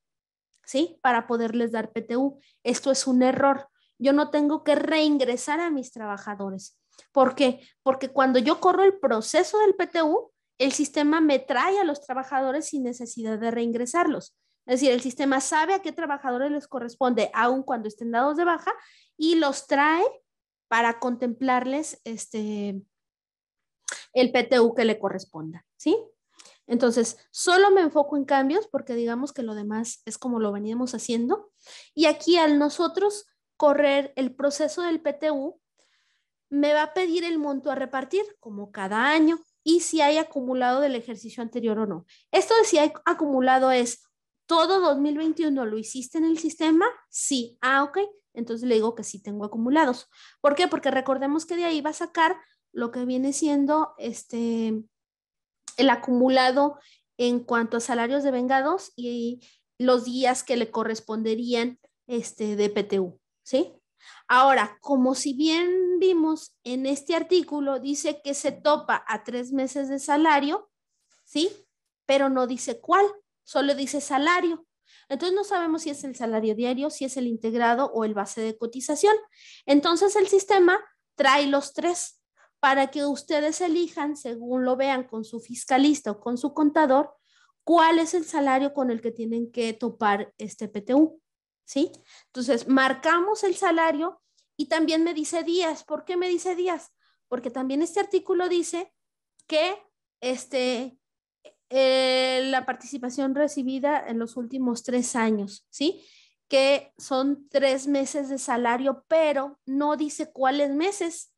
¿sí? Para poderles dar PTU. Esto es un error. Yo no tengo que reingresar a mis trabajadores. ¿Por qué? Porque cuando yo corro el proceso del PTU, el sistema me trae a los trabajadores sin necesidad de reingresarlos. Es decir, el sistema sabe a qué trabajadores les corresponde, aun cuando estén dados de baja, y los trae para contemplarles este, el PTU que le corresponda, ¿sí? Entonces, solo me enfoco en cambios porque digamos que lo demás es como lo veníamos haciendo. Y aquí al nosotros correr el proceso del PTU, me va a pedir el monto a repartir, como cada año, y si hay acumulado del ejercicio anterior o no. Esto de si hay acumulado es, ¿todo 2021 lo hiciste en el sistema? Sí. Ah, ok. Entonces le digo que sí tengo acumulados. ¿Por qué? Porque recordemos que de ahí va a sacar lo que viene siendo este el acumulado en cuanto a salarios vengados y los días que le corresponderían este, de PTU, ¿sí? Ahora, como si bien vimos en este artículo, dice que se topa a tres meses de salario, ¿sí? Pero no dice cuál, solo dice salario. Entonces no sabemos si es el salario diario, si es el integrado o el base de cotización. Entonces el sistema trae los tres, para que ustedes elijan, según lo vean con su fiscalista o con su contador, cuál es el salario con el que tienen que topar este PTU, ¿sí? Entonces, marcamos el salario y también me dice días. ¿Por qué me dice días? Porque también este artículo dice que este, eh, la participación recibida en los últimos tres años, ¿sí? Que son tres meses de salario, pero no dice cuáles meses.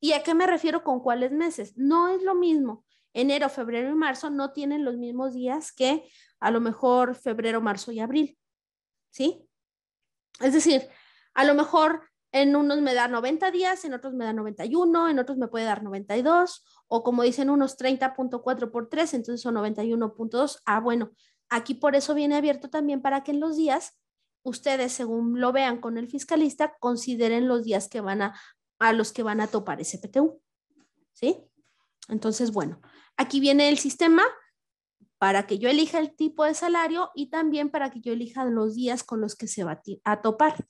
¿Y a qué me refiero con cuáles meses? No es lo mismo. Enero, febrero y marzo no tienen los mismos días que a lo mejor febrero, marzo y abril. ¿Sí? Es decir, a lo mejor en unos me da 90 días, en otros me da 91, en otros me puede dar 92, o como dicen unos 30.4 por 3, entonces son 91.2. Ah, bueno, aquí por eso viene abierto también para que en los días ustedes, según lo vean con el fiscalista, consideren los días que van a a los que van a topar ese PTU. ¿Sí? Entonces, bueno, aquí viene el sistema para que yo elija el tipo de salario y también para que yo elija los días con los que se va a topar.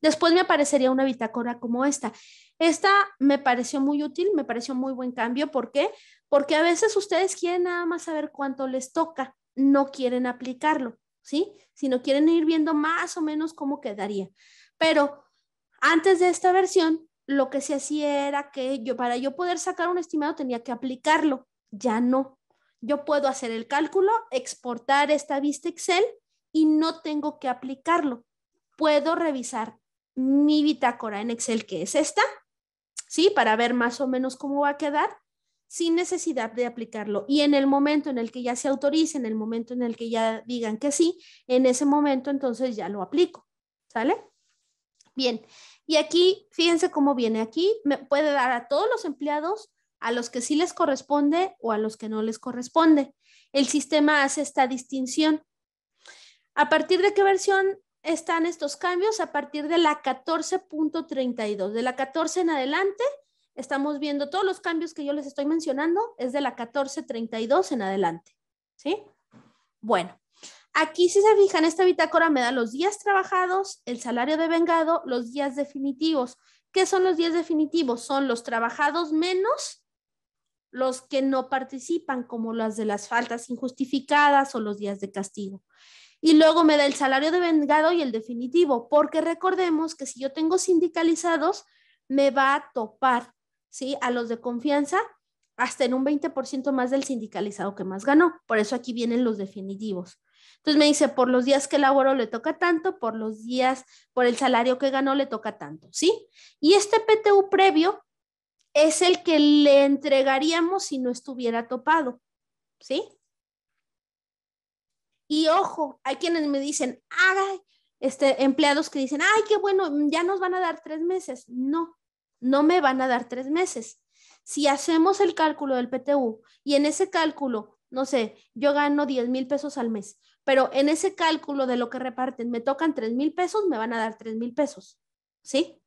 Después me aparecería una bitácora como esta. Esta me pareció muy útil, me pareció muy buen cambio. ¿Por qué? Porque a veces ustedes quieren nada más saber cuánto les toca, no quieren aplicarlo, ¿sí? Sino quieren ir viendo más o menos cómo quedaría. Pero antes de esta versión, lo que se hacía era que yo, para yo poder sacar un estimado, tenía que aplicarlo. Ya no. Yo puedo hacer el cálculo, exportar esta vista Excel y no tengo que aplicarlo. Puedo revisar mi bitácora en Excel, que es esta, ¿sí? Para ver más o menos cómo va a quedar sin necesidad de aplicarlo. Y en el momento en el que ya se autorice, en el momento en el que ya digan que sí, en ese momento entonces ya lo aplico, ¿sale? Bien, y aquí, fíjense cómo viene aquí, me puede dar a todos los empleados, a los que sí les corresponde o a los que no les corresponde. El sistema hace esta distinción. ¿A partir de qué versión están estos cambios? A partir de la 14.32. De la 14 en adelante, estamos viendo todos los cambios que yo les estoy mencionando, es de la 14.32 en adelante. ¿Sí? Bueno, Aquí, si se fijan, esta bitácora me da los días trabajados, el salario de vengado, los días definitivos. ¿Qué son los días definitivos? Son los trabajados menos los que no participan, como las de las faltas injustificadas o los días de castigo. Y luego me da el salario de vengado y el definitivo, porque recordemos que si yo tengo sindicalizados, me va a topar, ¿sí? A los de confianza, hasta en un 20% más del sindicalizado que más ganó. Por eso aquí vienen los definitivos. Entonces me dice, por los días que laboro le toca tanto, por los días, por el salario que ganó le toca tanto, ¿sí? Y este PTU previo es el que le entregaríamos si no estuviera topado, ¿sí? Y ojo, hay quienes me dicen, ay, este, empleados que dicen, ay, qué bueno, ya nos van a dar tres meses. No, no me van a dar tres meses. Si hacemos el cálculo del PTU y en ese cálculo, no sé, yo gano 10 mil pesos al mes, pero en ese cálculo de lo que reparten, me tocan tres mil pesos, me van a dar tres mil pesos, ¿sí?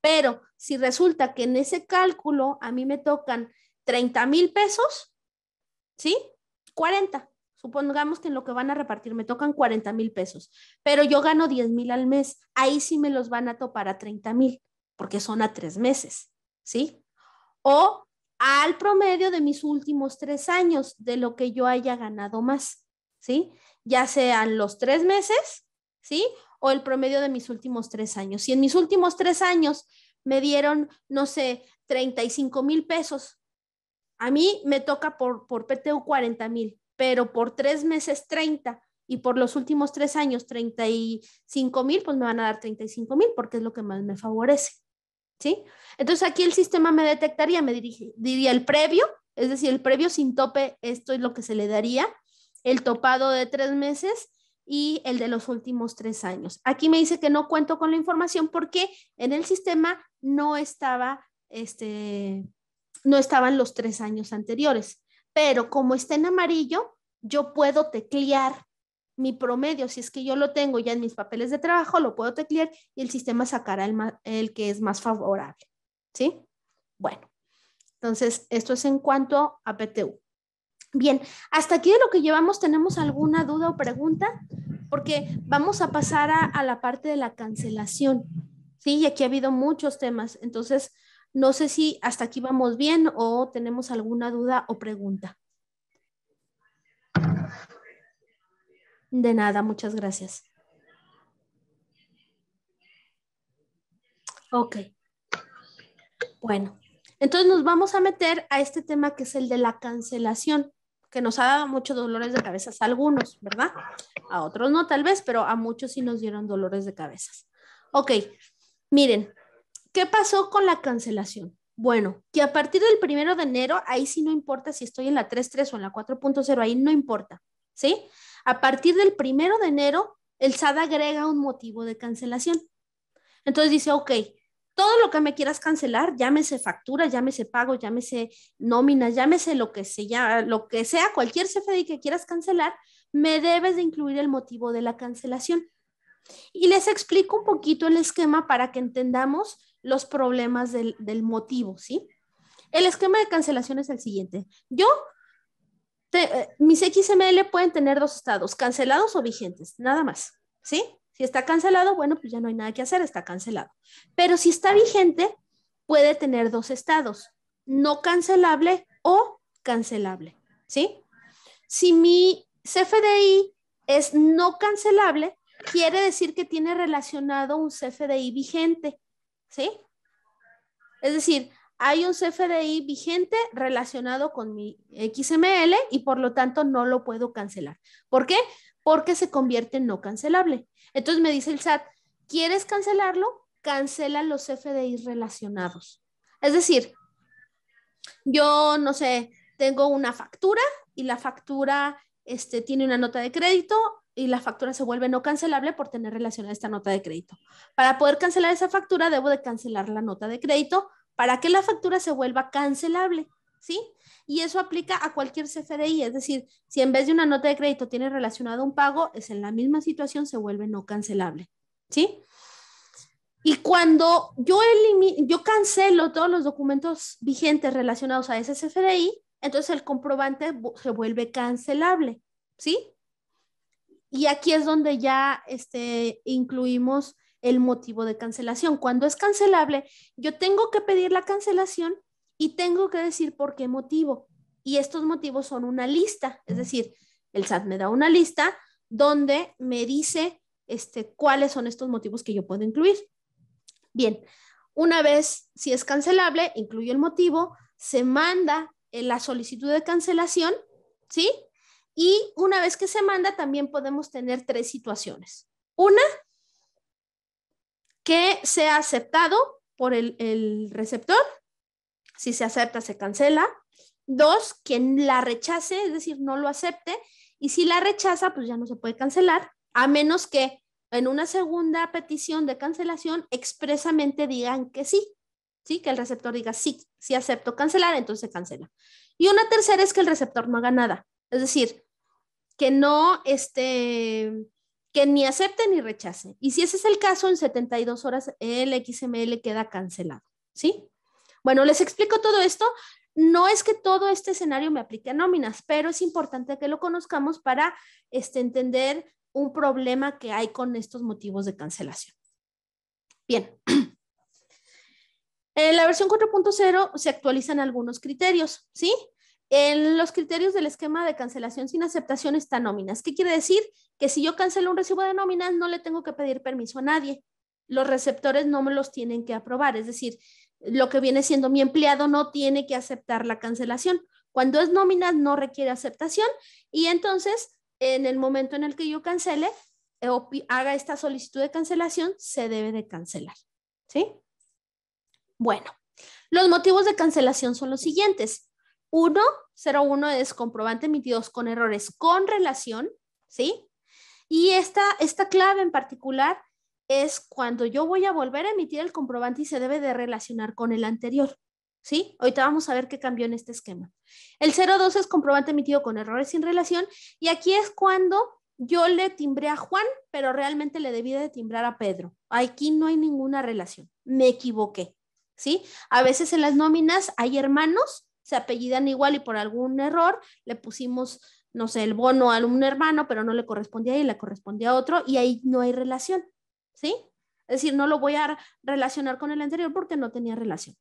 Pero si resulta que en ese cálculo a mí me tocan 30 mil pesos, ¿sí? 40. Supongamos que en lo que van a repartir me tocan 40 mil pesos, pero yo gano 10 mil al mes. Ahí sí me los van a topar a 30 mil, porque son a tres meses, ¿sí? O al promedio de mis últimos tres años de lo que yo haya ganado más. ¿sí? Ya sean los tres meses, ¿sí? O el promedio de mis últimos tres años. Si en mis últimos tres años me dieron, no sé, 35 mil pesos, a mí me toca por, por PTU 40 mil, pero por tres meses 30 y por los últimos tres años 35 mil, pues me van a dar 35 mil porque es lo que más me favorece. ¿Sí? Entonces aquí el sistema me detectaría, me diría el previo, es decir, el previo sin tope, esto es lo que se le daría, el topado de tres meses y el de los últimos tres años. Aquí me dice que no cuento con la información porque en el sistema no estaba, este, no estaban los tres años anteriores, pero como está en amarillo, yo puedo teclear mi promedio, si es que yo lo tengo ya en mis papeles de trabajo, lo puedo teclear y el sistema sacará el, el que es más favorable, ¿sí? Bueno, entonces esto es en cuanto a PTU. Bien, hasta aquí de lo que llevamos, ¿tenemos alguna duda o pregunta? Porque vamos a pasar a, la parte de la cancelación. Sí, y aquí ha habido muchos temas. Entonces, no sé si hasta aquí vamos bien o tenemos alguna duda o pregunta. De nada, muchas gracias. Ok. Bueno, entonces nos vamos a meter a este tema que es el de la cancelación que nos ha dado muchos dolores de cabeza algunos, ¿verdad? A otros no, tal vez, pero a muchos sí nos dieron dolores de cabeza Ok, miren, ¿qué pasó con la cancelación? Bueno, que a partir del primero de enero, ahí sí no importa si estoy en la 3.3 o en la 4.0, ahí no importa, ¿sí? A partir del primero de enero, el SAD agrega un motivo de cancelación. Entonces dice, ok, todo lo que me quieras cancelar, llámese factura, llámese pago, llámese nómina, llámese lo que sea, lo que sea, cualquier CFDI que quieras cancelar, me debes de incluir el motivo de la cancelación. Y les explico un poquito el esquema para que entendamos los problemas del, motivo, ¿sí? El esquema de cancelación es el siguiente. Yo, eh, mis XML pueden tener dos estados, cancelados o vigentes, nada más, ¿sí? Si está cancelado, bueno, pues ya no hay nada que hacer, está cancelado. Pero si está vigente, puede tener dos estados, no cancelable o cancelable, ¿sí? Si mi CFDI es no cancelable, quiere decir que tiene relacionado un CFDI vigente, ¿sí? Es decir, hay un CFDI vigente relacionado con mi XML y por lo tanto no lo puedo cancelar. ¿Por qué? Porque se convierte en no cancelable. Entonces me dice el SAT, ¿quieres cancelarlo? Cancela los FDI relacionados. Es decir, yo no sé, tengo una factura y la factura este, tiene una nota de crédito y la factura se vuelve no cancelable por tener relación a esta nota de crédito. Para poder cancelar esa factura, debo de cancelar la nota de crédito para que la factura se vuelva cancelable. ¿sí? Y eso aplica a cualquier CFDI, es decir, si en vez de una nota de crédito tiene relacionado un pago, es en la misma situación, se vuelve no cancelable, ¿sí? Y cuando yo, yo cancelo todos los documentos vigentes relacionados a ese CFDI, entonces el comprobante se vuelve cancelable, ¿sí? Y aquí es donde ya este, incluimos el motivo de cancelación. Cuando es cancelable, yo tengo que pedir la cancelación y tengo que decir por qué motivo. Y estos motivos son una lista, es decir, el SAT me da una lista donde me dice este, cuáles son estos motivos que yo puedo incluir. Bien, una vez si es cancelable, incluyo el motivo, se manda eh, la solicitud de cancelación, ¿sí? Y una vez que se manda, también podemos tener tres situaciones. Una, que sea aceptado por el, el receptor si se acepta se cancela. Dos, quien la rechace, es decir, no lo acepte, y si la rechaza, pues ya no se puede cancelar, a menos que en una segunda petición de cancelación expresamente digan que sí, ¿sí? Que el receptor diga sí, sí acepto cancelar, entonces se cancela. Y una tercera es que el receptor no haga nada, es decir, que no, este, que ni acepte ni rechace. Y si ese es el caso, en 72 horas el XML queda cancelado, ¿sí? Bueno, les explico todo esto. No es que todo este escenario me aplique a nóminas, pero es importante que lo conozcamos para este, entender un problema que hay con estos motivos de cancelación. Bien. En la versión 4.0 se actualizan algunos criterios, ¿sí? En los criterios del esquema de cancelación sin aceptación está nóminas. ¿Qué quiere decir? Que si yo cancelo un recibo de nóminas, no le tengo que pedir permiso a nadie. Los receptores no me los tienen que aprobar. Es decir, lo que viene siendo mi empleado no tiene que aceptar la cancelación. Cuando es nómina no requiere aceptación y entonces en el momento en el que yo cancele eh, o haga esta solicitud de cancelación, se debe de cancelar. ¿Sí? Bueno, los motivos de cancelación son los siguientes. Uno, 01 es comprobante emitidos con errores con relación, ¿sí? Y esta, esta clave en particular es cuando yo voy a volver a emitir el comprobante y se debe de relacionar con el anterior. ¿Sí? Ahorita vamos a ver qué cambió en este esquema. El 02 es comprobante emitido con errores sin relación y aquí es cuando yo le timbré a Juan, pero realmente le debí de timbrar a Pedro. Aquí no hay ninguna relación. Me equivoqué. ¿Sí? A veces en las nóminas hay hermanos, se apellidan igual y por algún error le pusimos no sé, el bono a un hermano, pero no le correspondía y le correspondía a otro, y ahí no hay relación. ¿sí? Es decir, no lo voy a relacionar con el anterior porque no tenía relación.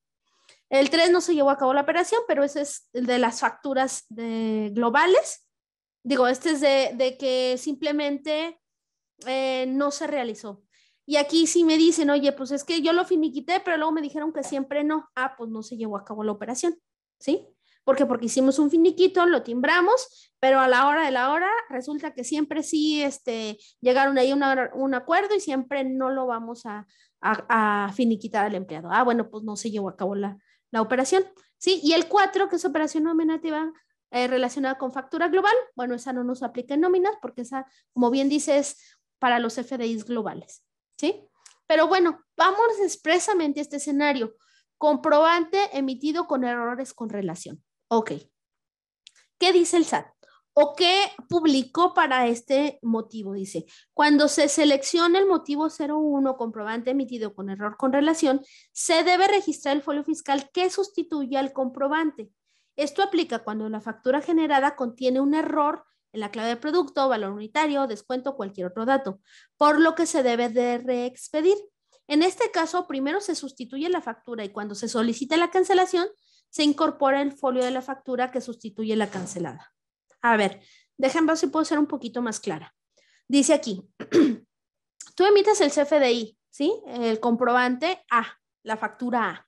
El 3 no se llevó a cabo la operación, pero ese es el de las facturas globales. Digo, este es de, que simplemente eh, no se realizó. Y aquí sí me dicen, oye, pues es que yo lo finiquité, pero luego me dijeron que siempre no. Ah, pues no se llevó a cabo la operación, ¿sí? ¿Por Porque hicimos un finiquito, lo timbramos, pero a la hora de la hora resulta que siempre sí este, llegaron ahí un acuerdo y siempre no lo vamos a, a, finiquitar al empleado. Ah, bueno, pues no se llevó a cabo la, operación. Sí, y el 4, que es operación nominativa eh, relacionada con factura global, bueno, esa no nos aplica en nóminas porque esa, como bien dices, es para los FDIs globales. ¿Sí? Pero bueno, vamos expresamente a este escenario. Comprobante emitido con errores con relación. Ok. ¿Qué dice el SAT? ¿O qué publicó para este motivo? Dice, cuando se selecciona el motivo 01 comprobante emitido con error con relación, se debe registrar el folio fiscal que sustituye al comprobante. Esto aplica cuando la factura generada contiene un error en la clave de producto, valor unitario, descuento, cualquier otro dato, por lo que se debe de reexpedir. En este caso, primero se sustituye la factura y cuando se solicita la cancelación, se incorpora el folio de la factura que sustituye la cancelada. A ver, déjenme ver si puedo ser un poquito más clara. Dice aquí, tú emites el CFDI, ¿sí? El comprobante A, la factura A.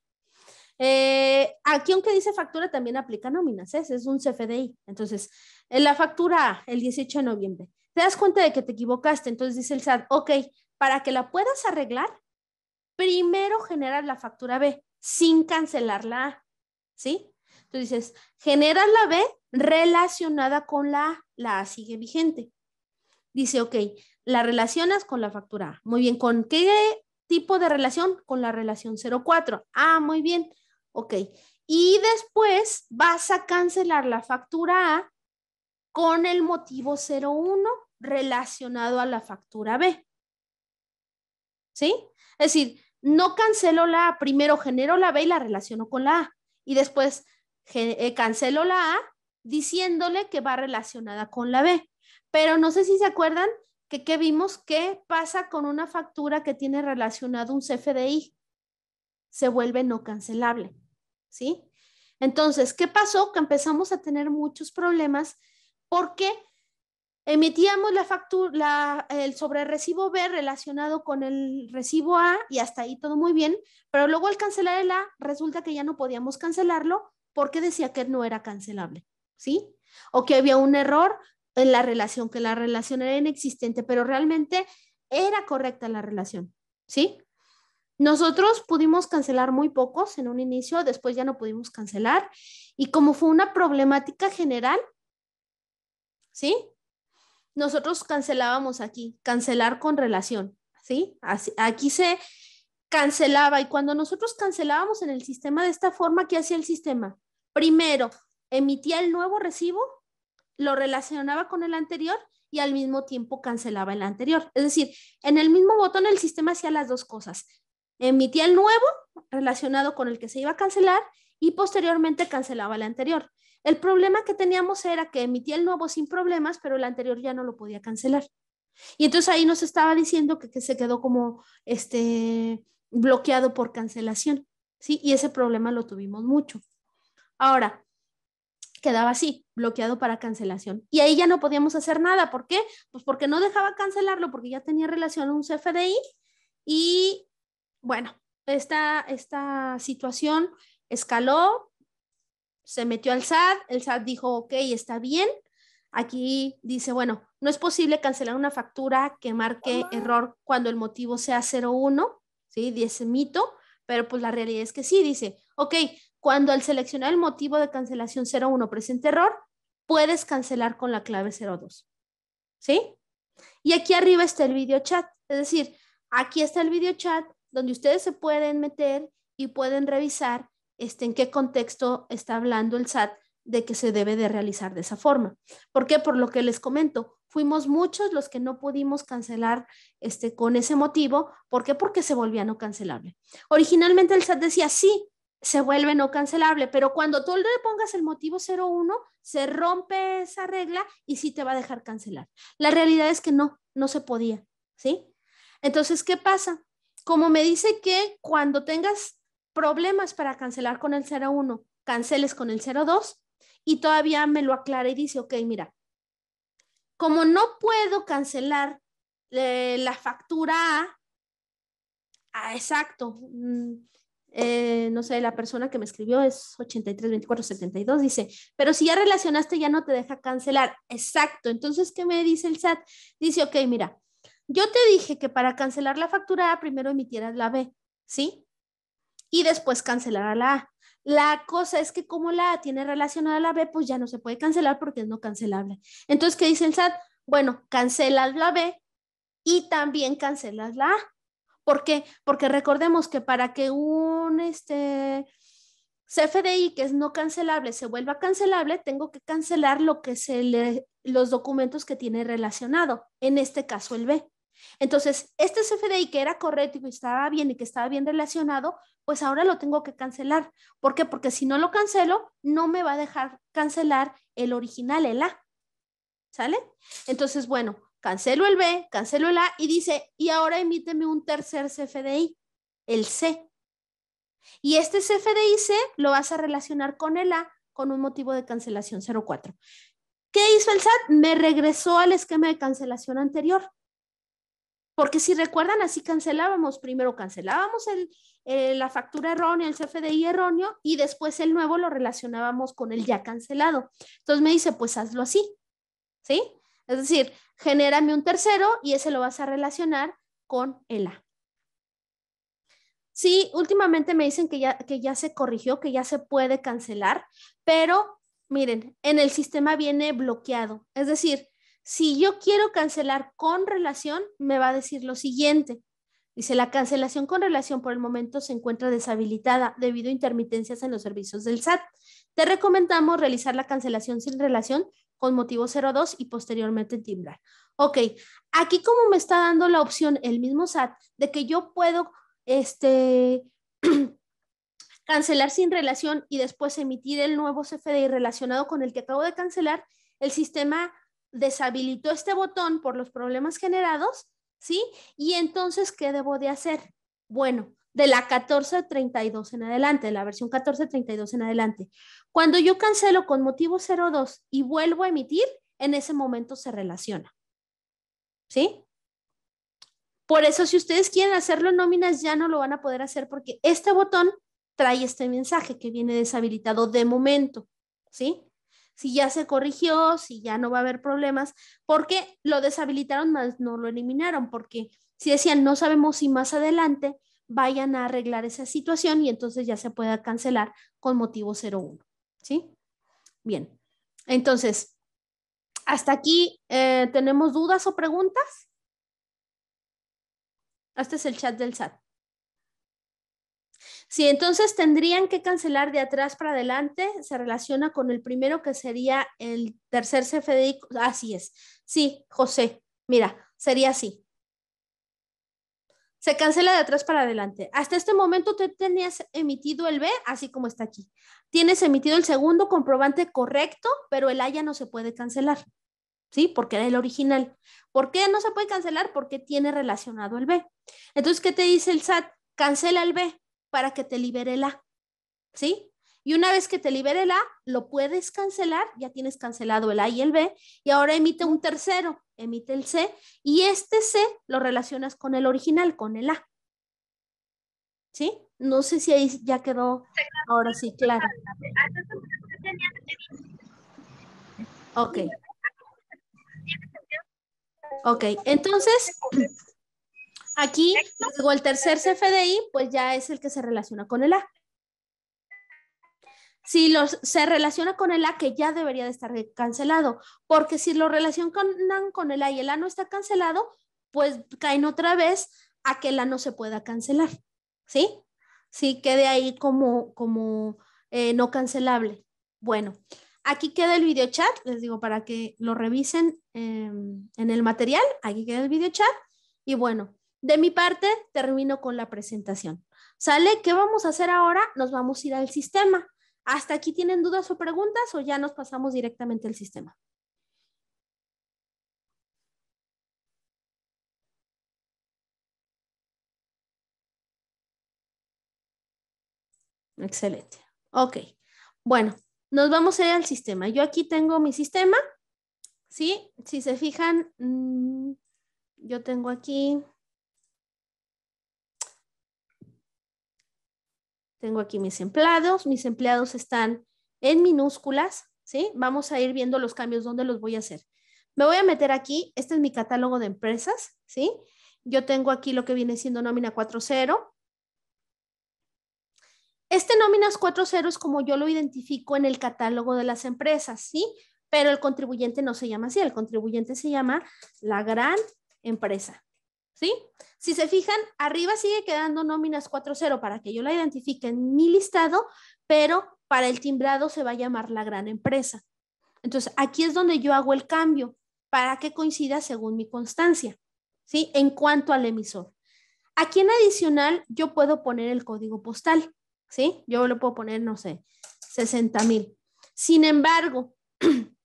Eh, aquí, aunque dice factura, también aplica nóminas, es un CFDI. Entonces, la factura A, el 18 de noviembre, te das cuenta de que te equivocaste. Entonces dice el SAT, ok, para que la puedas arreglar, primero generar la factura B sin cancelar la A. ¿sí? Entonces dices, generas la B relacionada con la A, la A sigue vigente. Dice, ok, la relacionas con la factura A. Muy bien, ¿con qué tipo de relación? Con la relación 04. Ah, muy bien, ok. Y después vas a cancelar la factura A con el motivo 01 relacionado a la factura B. ¿Sí? Es decir, no cancelo la A, primero genero la B y la relaciono con la A. Y después eh, canceló la A diciéndole que va relacionada con la B. Pero no sé si se acuerdan que, vimos qué pasa con una factura que tiene relacionado un CFDI. Se vuelve no cancelable, ¿sí? Entonces, ¿qué pasó? Que empezamos a tener muchos problemas porque Emitíamos la factura, el sobre recibo B relacionado con el recibo A y hasta ahí todo muy bien, pero luego al cancelar el A resulta que ya no podíamos cancelarlo porque decía que no era cancelable, ¿sí? O que había un error en la relación, que la relación era inexistente, pero realmente era correcta la relación, ¿sí? Nosotros pudimos cancelar muy pocos en un inicio, después ya no pudimos cancelar, y como fue una problemática general, ¿sí? nosotros cancelábamos aquí, cancelar con relación, ¿sí? Así, aquí se cancelaba y cuando nosotros cancelábamos en el sistema de esta forma, ¿qué hacía el sistema? Primero, emitía el nuevo recibo, lo relacionaba con el anterior y al mismo tiempo cancelaba el anterior. Es decir, en el mismo botón el sistema hacía las dos cosas. Emitía el nuevo relacionado con el que se iba a cancelar y posteriormente cancelaba el anterior. El problema que teníamos era que emitía el nuevo sin problemas, pero el anterior ya no lo podía cancelar. Y entonces ahí nos estaba diciendo que, se quedó como este, bloqueado por cancelación, ¿sí? Y ese problema lo tuvimos mucho. Ahora, quedaba así, bloqueado para cancelación. Y ahí ya no podíamos hacer nada. ¿Por qué? Pues porque no dejaba cancelarlo, porque ya tenía relación a un CFDI. Y bueno, esta, esta situación escaló, se metió al SAT, el SAT dijo, ok, está bien. Aquí dice, bueno, no es posible cancelar una factura que marque ah. error cuando el motivo sea 01, ¿sí? Dice mito, pero pues la realidad es que sí, dice, ok, cuando al seleccionar el motivo de cancelación 01 presente error, puedes cancelar con la clave 02, ¿sí? Y aquí arriba está el video chat, es decir, aquí está el video chat donde ustedes se pueden meter y pueden revisar este, en qué contexto está hablando el SAT de que se debe de realizar de esa forma. ¿Por qué? Por lo que les comento, fuimos muchos los que no pudimos cancelar este, con ese motivo. ¿Por qué? Porque se volvía no cancelable. Originalmente el SAT decía, sí, se vuelve no cancelable, pero cuando tú le pongas el motivo 01, se rompe esa regla y sí te va a dejar cancelar. La realidad es que no, no se podía, ¿sí? Entonces, ¿qué pasa? Como me dice que cuando tengas problemas para cancelar con el 01, canceles con el 02 y todavía me lo aclara y dice, ok, mira, como no puedo cancelar eh, la factura A, ah, exacto, mm, eh, no sé, la persona que me escribió es 83 24 72, dice, pero si ya relacionaste ya no te deja cancelar. Exacto, entonces, ¿qué me dice el SAT? Dice, ok, mira, yo te dije que para cancelar la factura A primero emitieras la B, ¿sí? y después cancelar a la A. La cosa es que como la A tiene relacionada a la B, pues ya no se puede cancelar porque es no cancelable. Entonces, ¿qué dice el SAT? Bueno, cancelas la B y también cancelas la A. ¿Por qué? Porque recordemos que para que un este, CFDI que es no cancelable se vuelva cancelable, tengo que cancelar lo que se le, los documentos que tiene relacionado, en este caso el B. Entonces, este CFDI que era correcto y estaba bien y que estaba bien relacionado, pues ahora lo tengo que cancelar. ¿Por qué? Porque si no lo cancelo, no me va a dejar cancelar el original, el A. ¿Sale? Entonces, bueno, cancelo el B, cancelo el A y dice, y ahora emíteme un tercer CFDI, el C. Y este CFDI-C lo vas a relacionar con el A con un motivo de cancelación 04. ¿Qué hizo el SAT? Me regresó al esquema de cancelación anterior. Porque si recuerdan, así cancelábamos, primero cancelábamos el, eh, la factura errónea, el CFDI erróneo, y después el nuevo lo relacionábamos con el ya cancelado. Entonces me dice, pues hazlo así, ¿sí? Es decir, genérame un tercero y ese lo vas a relacionar con el A. Sí, últimamente me dicen que ya, que ya se corrigió, que ya se puede cancelar, pero miren, en el sistema viene bloqueado. Es decir, si yo quiero cancelar con relación, me va a decir lo siguiente. Dice, la cancelación con relación por el momento se encuentra deshabilitada debido a intermitencias en los servicios del SAT. Te recomendamos realizar la cancelación sin relación con motivo 02 y posteriormente timbrar. Ok, aquí como me está dando la opción el mismo SAT de que yo puedo este, cancelar sin relación y después emitir el nuevo CFDI relacionado con el que acabo de cancelar, el sistema deshabilitó este botón por los problemas generados, ¿sí? Y entonces, ¿qué debo de hacer? Bueno, de la 1432 en adelante, de la versión 1432 en adelante. Cuando yo cancelo con motivo 02 y vuelvo a emitir, en ese momento se relaciona. ¿Sí? Por eso, si ustedes quieren hacerlo en nóminas, ya no lo van a poder hacer porque este botón trae este mensaje que viene deshabilitado de momento. ¿Sí? si ya se corrigió, si ya no va a haber problemas, porque lo deshabilitaron más no lo eliminaron, porque si decían no sabemos si más adelante vayan a arreglar esa situación y entonces ya se pueda cancelar con motivo 01, ¿sí? Bien, entonces, hasta aquí, eh, ¿tenemos dudas o preguntas? Este es el chat del SAT. Si sí, entonces tendrían que cancelar de atrás para adelante, se relaciona con el primero que sería el tercer CFDI. Así es. Sí, José, mira, sería así. Se cancela de atrás para adelante. Hasta este momento tú tenías emitido el B, así como está aquí. Tienes emitido el segundo comprobante correcto, pero el A ya no se puede cancelar. ¿sí? Porque era el original. ¿Por qué no se puede cancelar? Porque tiene relacionado el B. Entonces, ¿qué te dice el SAT? Cancela el B para que te libere el A. ¿Sí? Y una vez que te libere el A, lo puedes cancelar, ya tienes cancelado el A y el B, y ahora emite un tercero, emite el C, y este C lo relacionas con el original, con el A. ¿Sí? No sé si ahí ya quedó ahora sí claro. Ok. Ok, entonces Aquí, el tercer CFDI, pues ya es el que se relaciona con el A. Si los, se relaciona con el A, que ya debería de estar cancelado, porque si lo relacionan con el A y el A no está cancelado, pues caen otra vez a que el A no se pueda cancelar, ¿sí? Sí, quede ahí como, como eh, no cancelable. Bueno, aquí queda el video chat, les digo para que lo revisen em, en el material, aquí queda el video chat y bueno, de mi parte, termino con la presentación. ¿Sale? ¿Qué vamos a hacer ahora? Nos vamos a ir al sistema. ¿Hasta aquí tienen dudas o preguntas o ya nos pasamos directamente al sistema? Excelente. Ok. Bueno, nos vamos a ir al sistema. Yo aquí tengo mi sistema. ¿Sí? Si se fijan, mm, yo tengo aquí Tengo aquí mis empleados. Mis empleados están en minúsculas, ¿sí? Vamos a ir viendo los cambios, donde los voy a hacer. Me voy a meter aquí, este es mi catálogo de empresas, ¿sí? Yo tengo aquí lo que viene siendo nómina 4.0. Este nóminas 4.0 es como yo lo identifico en el catálogo de las empresas, ¿sí? Pero el contribuyente no se llama así, el contribuyente se llama la gran empresa. ¿sí? Si se fijan, arriba sigue quedando nóminas 4.0 para que yo la identifique en mi listado, pero para el timbrado se va a llamar la gran empresa. Entonces, aquí es donde yo hago el cambio para que coincida según mi constancia, ¿sí? En cuanto al emisor. Aquí en adicional yo puedo poner el código postal, ¿sí? Yo lo puedo poner, no sé, 60 mil. Sin embargo,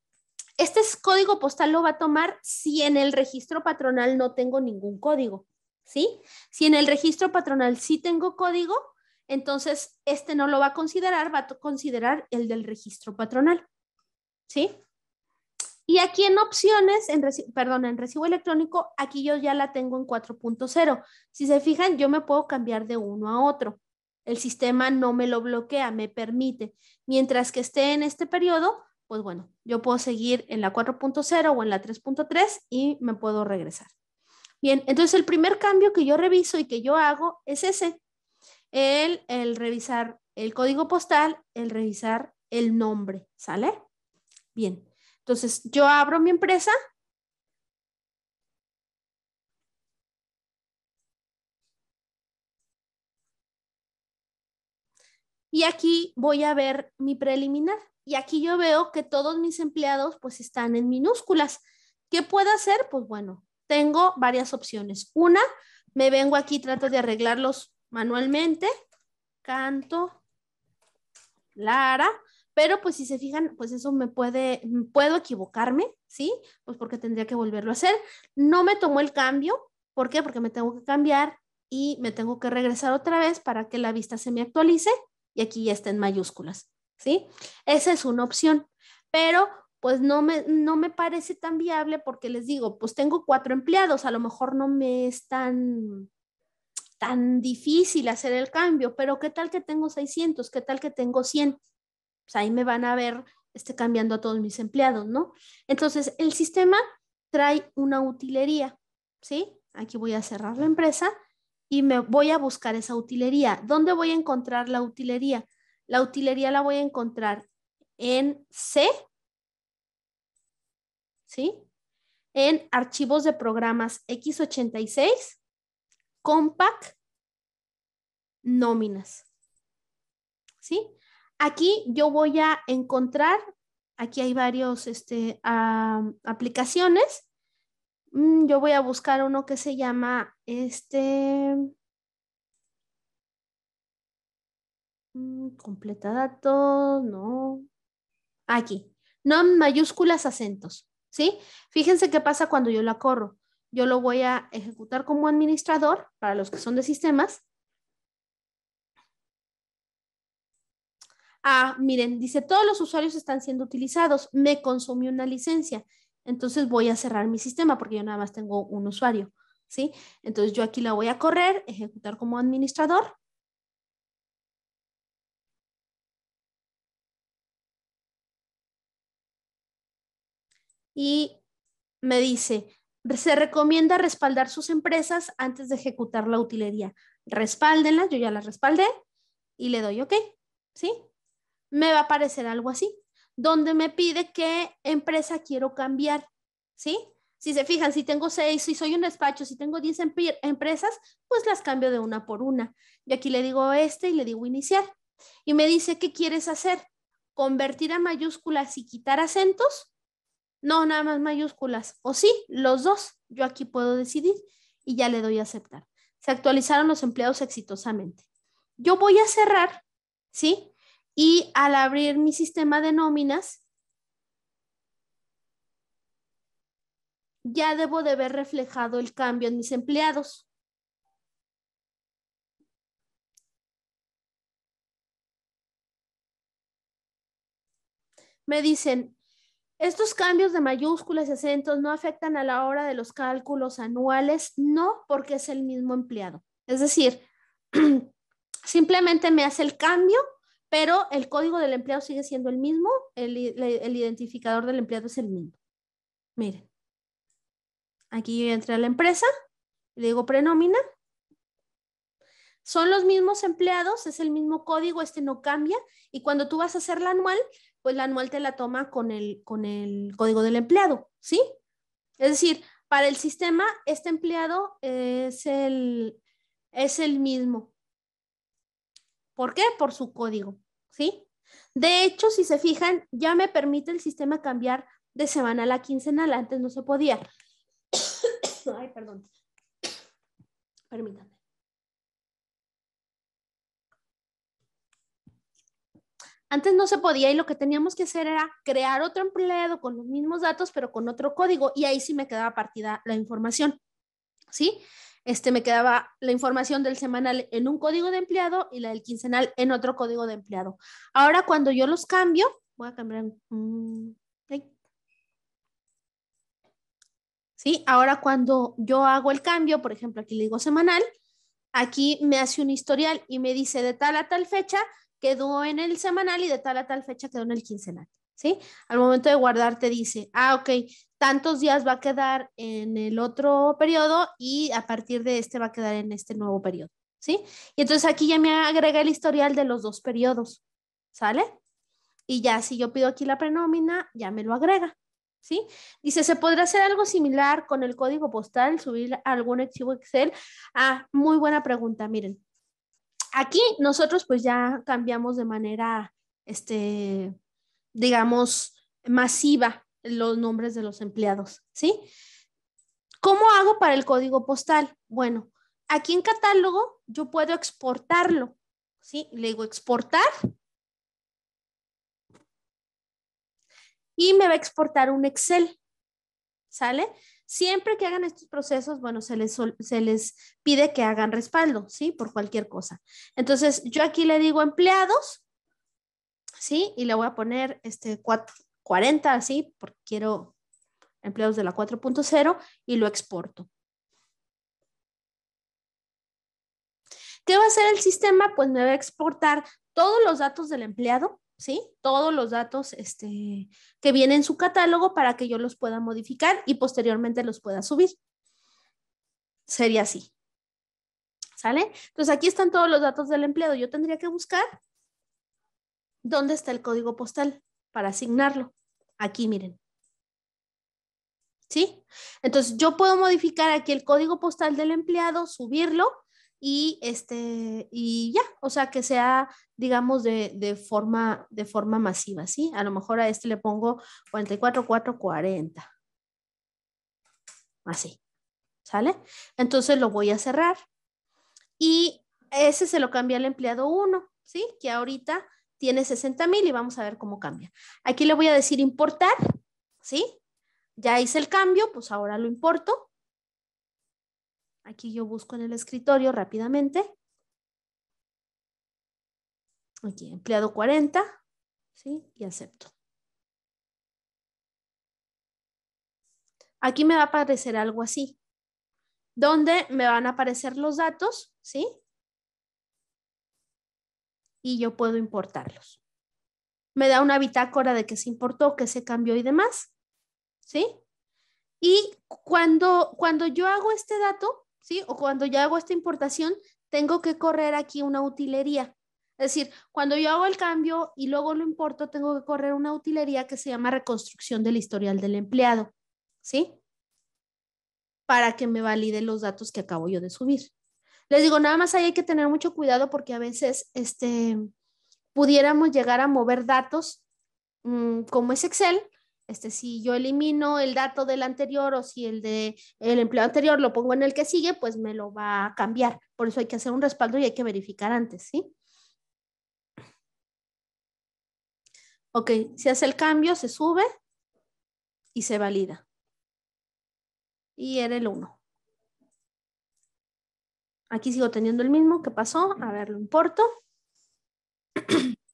Este código postal lo va a tomar si en el registro patronal no tengo ningún código, ¿sí? Si en el registro patronal sí tengo código, entonces este no lo va a considerar, va a considerar el del registro patronal, ¿sí? Y aquí en opciones, perdón, en recibo electrónico, aquí yo ya la tengo en 4.0. Si se fijan, yo me puedo cambiar de uno a otro. El sistema no me lo bloquea, me permite. Mientras que esté en este periodo, pues bueno, yo puedo seguir en la 4.0 o en la 3.3 y me puedo regresar. Bien, entonces el primer cambio que yo reviso y que yo hago es ese, el, el revisar el código postal, el revisar el nombre, ¿sale? Bien, entonces yo abro mi empresa Y aquí voy a ver mi preliminar. Y aquí yo veo que todos mis empleados pues están en minúsculas. ¿Qué puedo hacer? Pues bueno, tengo varias opciones. Una, me vengo aquí, trato de arreglarlos manualmente. Canto, Lara, pero pues si se fijan, pues eso me puede, puedo equivocarme, ¿sí? Pues porque tendría que volverlo a hacer. No me tomó el cambio, ¿por qué? Porque me tengo que cambiar y me tengo que regresar otra vez para que la vista se me actualice y aquí ya está en mayúsculas, ¿sí? Esa es una opción, pero pues no me, no me parece tan viable porque les digo, pues tengo cuatro empleados, a lo mejor no me es tan, tan difícil hacer el cambio, pero ¿qué tal que tengo 600? ¿Qué tal que tengo 100? Pues ahí me van a ver este, cambiando a todos mis empleados, ¿no? Entonces, el sistema trae una utilería, ¿sí? Aquí voy a cerrar la empresa y me voy a buscar esa utilería. ¿Dónde voy a encontrar la utilería? La utilería la voy a encontrar en C, ¿sí? En archivos de programas x86, compact, nóminas, ¿sí? Aquí yo voy a encontrar, aquí hay varias este, aplicaciones. Mm, yo voy a buscar uno que se llama este. Mm, completa datos, no. Aquí. no mayúsculas acentos. ¿Sí? Fíjense qué pasa cuando yo la corro. Yo lo voy a ejecutar como administrador para los que son de sistemas. Ah, miren, dice todos los usuarios están siendo utilizados. Me consumió una licencia. Entonces voy a cerrar mi sistema porque yo nada más tengo un usuario. ¿sí? Entonces yo aquí la voy a correr, ejecutar como administrador. Y me dice, se recomienda respaldar sus empresas antes de ejecutar la utilería. Respáldenlas, yo ya las respaldé y le doy OK, ¿sí? Me va a aparecer algo así, donde me pide qué empresa quiero cambiar, ¿sí? Si se fijan, si tengo seis, si soy un despacho, si tengo diez em, empresas, pues las cambio de una por una. Y aquí le digo este y le digo iniciar. Y me dice, ¿qué quieres hacer? ¿Convertir a mayúsculas y quitar acentos? No, nada más mayúsculas. O sí, los dos. Yo aquí puedo decidir y ya le doy a aceptar. Se actualizaron los empleados exitosamente. Yo voy a cerrar, ¿sí? Y al abrir mi sistema de nóminas, ya debo de ver reflejado el cambio en mis empleados. Me dicen, estos cambios de mayúsculas y acentos no afectan a la hora de los cálculos anuales, no porque es el mismo empleado. Es decir, simplemente me hace el cambio, pero el código del empleado sigue siendo el mismo, el, identificador del empleado es el mismo. Miren. Aquí yo entré a la empresa, le digo prenómina. Son los mismos empleados, es el mismo código, este no cambia. Y cuando tú vas a hacer la anual, pues la anual te la toma con el, con el código del empleado, ¿sí? Es decir, para el sistema, este empleado es el, es el mismo. ¿Por qué? Por su código, ¿sí? De hecho, si se fijan, ya me permite el sistema cambiar de semana a quincenal, antes no se podía. Ay, perdón. Permítanme. Antes no se podía y lo que teníamos que hacer era crear otro empleado con los mismos datos, pero con otro código y ahí sí me quedaba partida la información. ¿Sí? Este me quedaba la información del semanal en un código de empleado y la del quincenal en otro código de empleado. Ahora cuando yo los cambio, voy a cambiar. ¿sí? Ahora cuando yo hago el cambio, por ejemplo, aquí le digo semanal, aquí me hace un historial y me dice de tal a tal fecha quedó en el semanal y de tal a tal fecha quedó en el quincenal, ¿sí? Al momento de guardar te dice, ah, ok, tantos días va a quedar en el otro periodo y a partir de este va a quedar en este nuevo periodo, ¿sí? Y entonces aquí ya me agrega el historial de los dos periodos, ¿sale? Y ya si yo pido aquí la prenómina, ya me lo agrega. ¿Sí? Dice, ¿se podrá hacer algo similar con el código postal, subir algún archivo Excel? Ah, muy buena pregunta, miren. Aquí nosotros pues ya cambiamos de manera, este, digamos, masiva los nombres de los empleados, ¿sí? ¿Cómo hago para el código postal? Bueno, aquí en catálogo yo puedo exportarlo, ¿sí? Le digo exportar y me va a exportar un Excel. ¿Sale? Siempre que hagan estos procesos, bueno, se les, se les pide que hagan respaldo, ¿sí? Por cualquier cosa. Entonces, yo aquí le digo empleados, ¿sí? Y le voy a poner este 40, así, porque quiero empleados de la 4.0 y lo exporto. ¿Qué va a hacer el sistema? Pues me va a exportar todos los datos del empleado, ¿sí? Todos los datos este, que vienen en su catálogo para que yo los pueda modificar y posteriormente los pueda subir. Sería así. ¿Sale? Entonces aquí están todos los datos del empleado. Yo tendría que buscar dónde está el código postal para asignarlo. Aquí, miren. ¿Sí? Entonces yo puedo modificar aquí el código postal del empleado, subirlo y este y ya, o sea, que sea digamos de, forma de forma masiva, ¿sí? A lo mejor a este le pongo 44440. Así. ¿Sale? Entonces lo voy a cerrar y ese se lo cambia el empleado 1, ¿sí? Que ahorita tiene 60 mil y vamos a ver cómo cambia. Aquí le voy a decir importar, ¿sí? Ya hice el cambio, pues ahora lo importo Aquí yo busco en el escritorio rápidamente. Aquí, empleado 40, ¿sí? Y acepto. Aquí me va a aparecer algo así, donde me van a aparecer los datos, ¿sí? Y yo puedo importarlos. Me da una bitácora de que se importó, que se cambió y demás, ¿sí? Y cuando, cuando yo hago este dato, ¿sí? O cuando yo hago esta importación, tengo que correr aquí una utilería. Es decir, cuando yo hago el cambio y luego lo importo, tengo que correr una utilería que se llama reconstrucción del historial del empleado, ¿sí? Para que me valide los datos que acabo yo de subir. Les digo, nada más ahí hay que tener mucho cuidado porque a veces este, pudiéramos llegar a mover datos mm, como es Excel este, si yo elimino el dato del anterior o si el de el empleo anterior lo pongo en el que sigue, pues me lo va a cambiar. Por eso hay que hacer un respaldo y hay que verificar antes, ¿sí? Ok, se hace el cambio, se sube y se valida. Y era el 1. Aquí sigo teniendo el mismo que pasó. A ver, lo importo.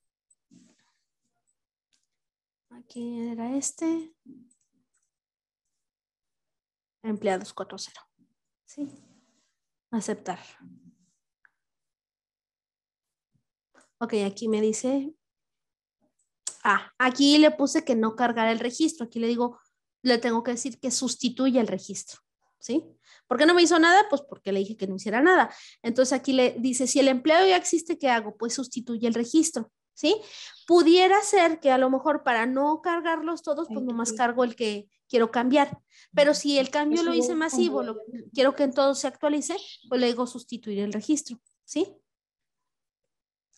¿Quién era este? Empleados 4.0. Sí. Aceptar. Ok, aquí me dice. Ah, aquí le puse que no cargara el registro. Aquí le digo, le tengo que decir que sustituya el registro. ¿Sí? ¿Por qué no me hizo nada? Pues porque le dije que no hiciera nada. Entonces aquí le dice, si el empleo ya existe, ¿qué hago? Pues sustituye el registro. ¿sí? Pudiera ser que a lo mejor para no cargarlos todos, pues nomás cargo el que quiero cambiar. Pero si el cambio lo hice masivo, quiero que en todo se actualice, pues le digo sustituir el registro, ¿sí?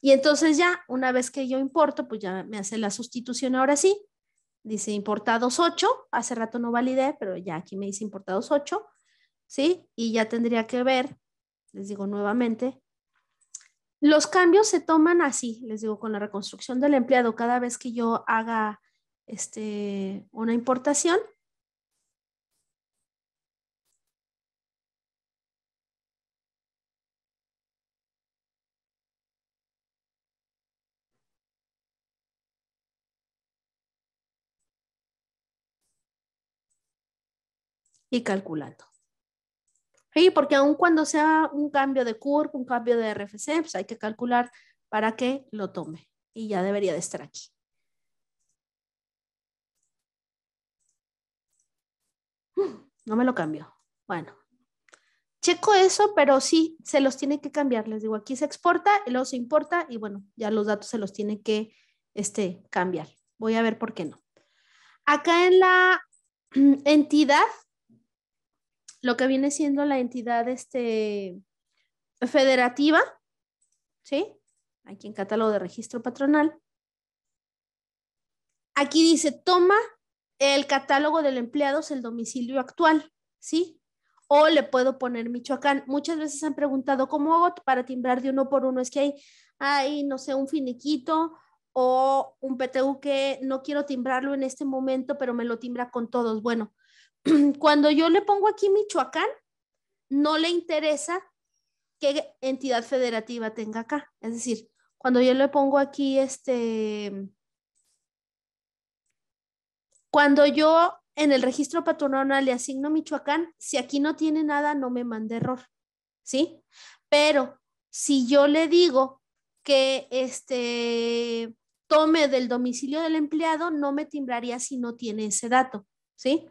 Y entonces ya, una vez que yo importo, pues ya me hace la sustitución ahora sí. Dice importados 8, hace rato no validé, pero ya aquí me dice importados 8, ¿sí? Y ya tendría que ver, les digo nuevamente, los cambios se toman así, les digo, con la reconstrucción del empleado. Cada vez que yo haga este, una importación, y calculando. Sí, porque aun cuando sea un cambio de curve, un cambio de RFC, pues hay que calcular para que lo tome. Y ya debería de estar aquí. No me lo cambió. Bueno, checo eso, pero sí, se los tiene que cambiar. Les digo, aquí se exporta, y luego se importa y bueno, ya los datos se los tiene que este, cambiar. Voy a ver por qué no. Acá en la entidad lo que viene siendo la entidad este, federativa, ¿sí? Aquí en catálogo de registro patronal. Aquí dice, toma el catálogo del empleado es el domicilio actual, ¿sí? O le puedo poner Michoacán. Muchas veces han preguntado, ¿cómo hago para timbrar de uno por uno? Es que hay, hay no sé, un finiquito o un PTU que no quiero timbrarlo en este momento, pero me lo timbra con todos. Bueno, cuando yo le pongo aquí Michoacán, no le interesa qué entidad federativa tenga acá. Es decir, cuando yo le pongo aquí este, cuando yo en el registro patronal le asigno Michoacán, si aquí no tiene nada, no me manda error, ¿sí? Pero si yo le digo que este tome del domicilio del empleado, no me timbraría si no tiene ese dato, ¿sí?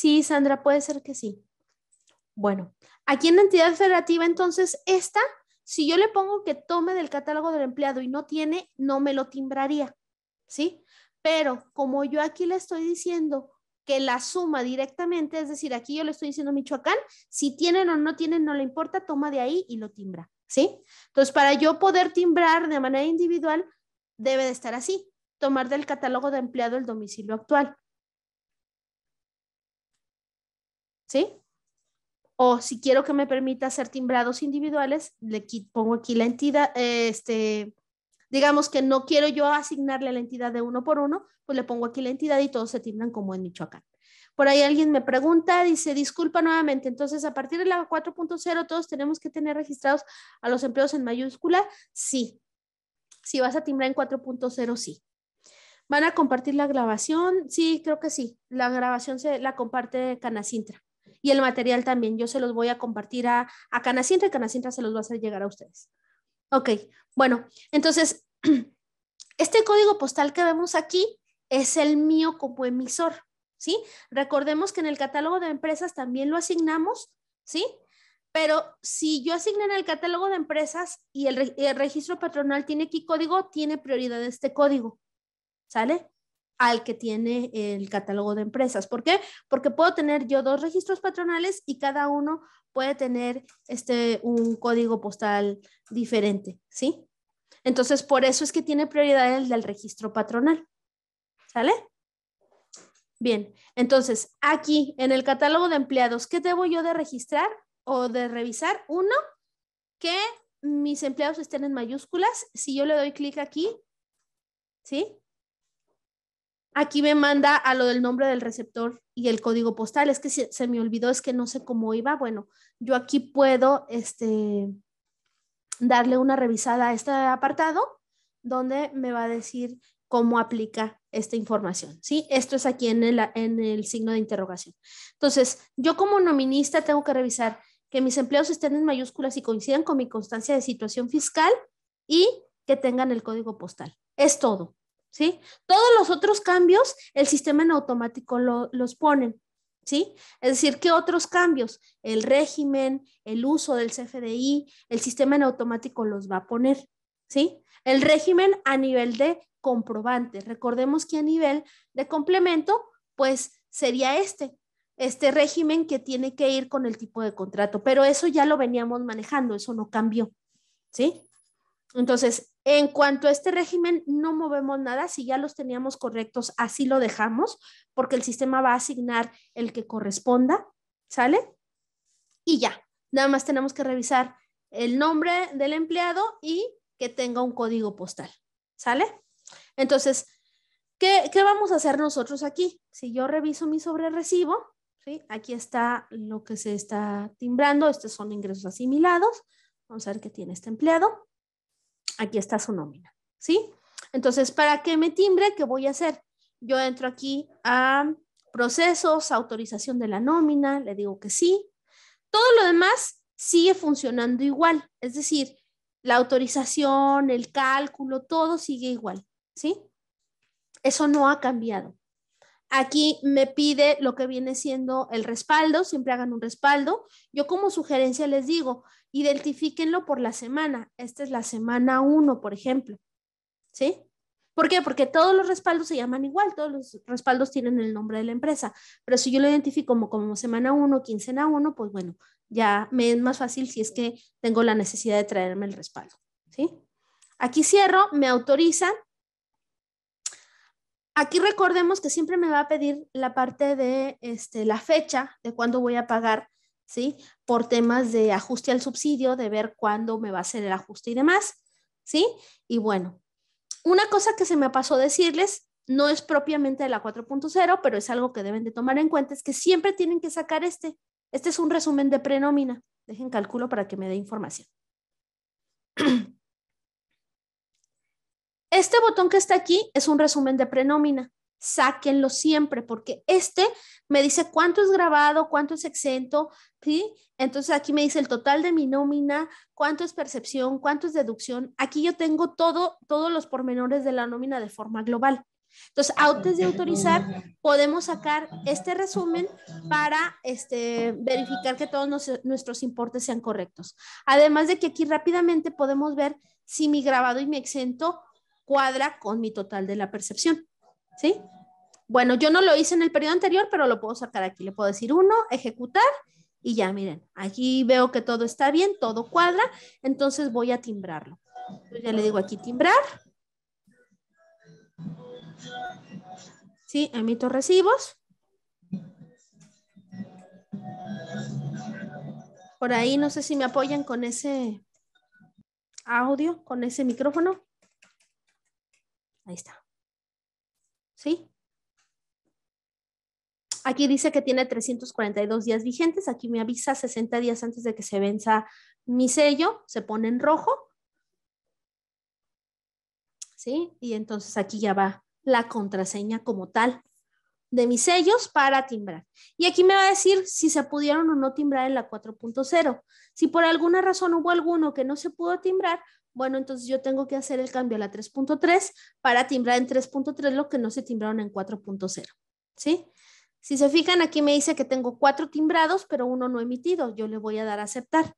Sí, Sandra, puede ser que sí. Bueno, aquí en la entidad federativa, entonces, esta, si yo le pongo que tome del catálogo del empleado y no tiene, no me lo timbraría, ¿sí? Pero como yo aquí le estoy diciendo que la suma directamente, es decir, aquí yo le estoy diciendo Michoacán, si tienen o no tienen, no le importa, toma de ahí y lo timbra, ¿sí? Entonces, para yo poder timbrar de manera individual, debe de estar así, tomar del catálogo de empleado el domicilio actual. ¿sí? O si quiero que me permita hacer timbrados individuales, le pongo aquí la entidad, este, digamos que no quiero yo asignarle la entidad de uno por uno, pues le pongo aquí la entidad y todos se timbran como en Michoacán. Por ahí alguien me pregunta, dice, disculpa nuevamente, entonces a partir de la 4.0 todos tenemos que tener registrados a los empleos en mayúscula, sí. Si vas a timbrar en 4.0, sí. ¿Van a compartir la grabación? Sí, creo que sí. La grabación se la comparte Canacintra y el material también. Yo se los voy a compartir a, a Canacintra y Canacintra se los va a hacer llegar a ustedes. Ok, bueno, entonces, este código postal que vemos aquí es el mío como emisor, ¿sí? Recordemos que en el catálogo de empresas también lo asignamos, ¿sí? Pero si yo asigno en el catálogo de empresas y el, registro patronal tiene aquí código, tiene prioridad este código, ¿sale? al que tiene el catálogo de empresas. ¿Por qué? Porque puedo tener yo dos registros patronales y cada uno puede tener este, un código postal diferente, ¿sí? Entonces, por eso es que tiene prioridad el del registro patronal. ¿Sale? Bien, entonces, aquí en el catálogo de empleados, ¿qué debo yo de registrar o de revisar? Uno, que mis empleados estén en mayúsculas. Si yo le doy clic aquí, ¿sí? Aquí me manda a lo del nombre del receptor y el código postal. Es que se, me olvidó, es que no sé cómo iba. Bueno, yo aquí puedo este, darle una revisada a este apartado donde me va a decir cómo aplica esta información, ¿sí? Esto es aquí en en el signo de interrogación. Entonces, yo como nominista tengo que revisar que mis empleos estén en mayúsculas y coincidan con mi constancia de situación fiscal y que tengan el código postal. Es todo. ¿sí? Todos los otros cambios, el sistema en automático los ponen, ¿sí? Es decir, ¿qué otros cambios? El régimen, el uso del CFDI, el sistema en automático los va a poner, ¿sí? El régimen a nivel de comprobante. Recordemos que a nivel de complemento, pues sería este, este régimen que tiene que ir con el tipo de contrato, pero eso ya lo veníamos manejando, eso no cambió, ¿sí? Entonces, en cuanto a este régimen, no movemos nada. Si ya los teníamos correctos, así lo dejamos, porque el sistema va a asignar el que corresponda, ¿sale? Y ya, nada más tenemos que revisar el nombre del empleado y que tenga un código postal, ¿sale? Entonces, ¿qué, vamos a hacer nosotros aquí? Si yo reviso mi sobre recibo, aquí está lo que se está timbrando, estos son ingresos asimilados. Vamos a ver qué tiene este empleado aquí está su nómina, ¿sí? Entonces, ¿para que me timbre? ¿Qué voy a hacer? Yo entro aquí a procesos, autorización de la nómina, le digo que sí. Todo lo demás sigue funcionando igual, es decir, la autorización, el cálculo, todo sigue igual, ¿sí? Eso no ha cambiado. Aquí me pide lo que viene siendo el respaldo, siempre hagan un respaldo. Yo como sugerencia les digo, identifíquenlo por la semana. Esta es la semana 1, por ejemplo. ¿Sí? ¿Por qué? Porque todos los respaldos se llaman igual, todos los respaldos tienen el nombre de la empresa, pero si yo lo identifico como, como semana 1, quincena 1, pues bueno, ya me es más fácil si es que tengo la necesidad de traerme el respaldo. ¿sí? Aquí cierro, me autorizan. Aquí recordemos que siempre me va a pedir la parte de este, la fecha de cuándo voy a pagar, ¿sí? Por temas de ajuste al subsidio, de ver cuándo me va a hacer el ajuste y demás, ¿sí? Y bueno, una cosa que se me pasó decirles, no es propiamente de la 4.0, pero es algo que deben de tomar en cuenta, es que siempre tienen que sacar este. Este es un resumen de prenómina. Dejen cálculo para que me dé información. Este botón que está aquí es un resumen de prenómina. Sáquenlo siempre porque este me dice cuánto es grabado, cuánto es exento, ¿sí? Entonces aquí me dice el total de mi nómina, cuánto es percepción, cuánto es deducción. Aquí yo tengo todo, todos los pormenores de la nómina de forma global. Entonces, antes de autorizar, podemos sacar este resumen para este, verificar que todos nuestros importes sean correctos. Además de que aquí rápidamente podemos ver si mi grabado y mi exento cuadra con mi total de la percepción. ¿Sí? Bueno, yo no lo hice en el periodo anterior, pero lo puedo sacar aquí. Le puedo decir uno, ejecutar y ya, miren, aquí veo que todo está bien, todo cuadra, entonces voy a timbrarlo. ya le digo aquí timbrar. Sí, emito recibos. Por ahí no sé si me apoyan con ese audio, con ese micrófono. Ahí está. ¿Sí? Aquí dice que tiene 342 días vigentes. Aquí me avisa 60 días antes de que se venza mi sello. Se pone en rojo. ¿Sí? Y entonces aquí ya va la contraseña como tal de mis sellos para timbrar. Y aquí me va a decir si se pudieron o no timbrar en la 4.0. Si por alguna razón hubo alguno que no se pudo timbrar, bueno, entonces yo tengo que hacer el cambio a la 3.3 para timbrar en 3.3 lo que no se timbraron en 4.0, ¿sí? Si se fijan, aquí me dice que tengo cuatro timbrados, pero uno no emitido. Yo le voy a dar a aceptar,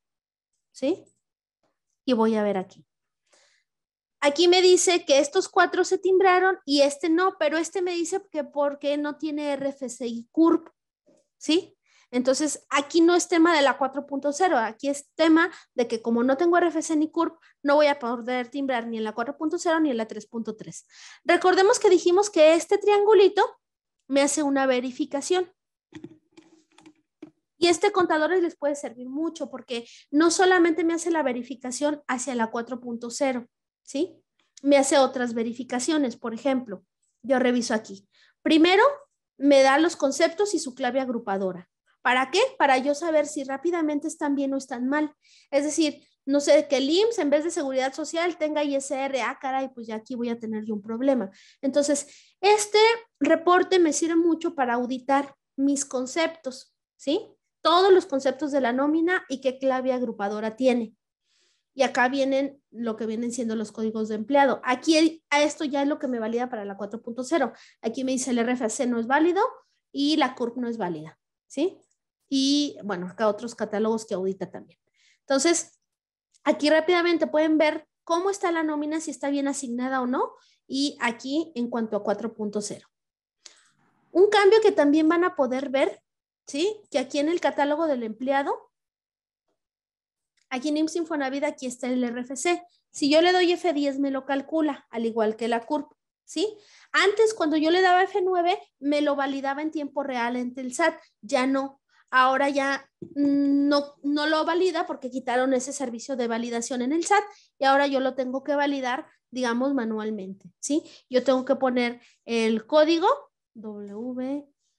¿sí? Y voy a ver aquí. Aquí me dice que estos cuatro se timbraron y este no, pero este me dice que porque no tiene y CURP, ¿sí? Entonces, aquí no es tema de la 4.0, aquí es tema de que como no tengo RFC ni CURP, no voy a poder timbrar ni en la 4.0 ni en la 3.3. Recordemos que dijimos que este triangulito me hace una verificación. Y este contador les puede servir mucho porque no solamente me hace la verificación hacia la 4.0, ¿sí? Me hace otras verificaciones, por ejemplo, yo reviso aquí. Primero, me da los conceptos y su clave agrupadora. ¿Para qué? Para yo saber si rápidamente están bien o están mal. Es decir, no sé, que el IMSS en vez de seguridad social tenga ISR, ah, caray, pues ya aquí voy a tener yo un problema. Entonces, este reporte me sirve mucho para auditar mis conceptos, ¿sí? Todos los conceptos de la nómina y qué clave agrupadora tiene. Y acá vienen lo que vienen siendo los códigos de empleado. Aquí a esto ya es lo que me valida para la 4.0. Aquí me dice el RFC no es válido y la CURP no es válida, ¿sí? y bueno, acá otros catálogos que audita también. Entonces, aquí rápidamente pueden ver cómo está la nómina, si está bien asignada o no, y aquí en cuanto a 4.0. Un cambio que también van a poder ver, ¿sí? Que aquí en el catálogo del empleado, aquí en IMSS aquí está el RFC. Si yo le doy F10, me lo calcula, al igual que la CURP, ¿sí? Antes, cuando yo le daba F9, me lo validaba en tiempo real en el SAT. Ya no, ahora ya no, no lo valida porque quitaron ese servicio de validación en el SAT y ahora yo lo tengo que validar, digamos, manualmente, ¿sí? Yo tengo que poner el código WXSTD,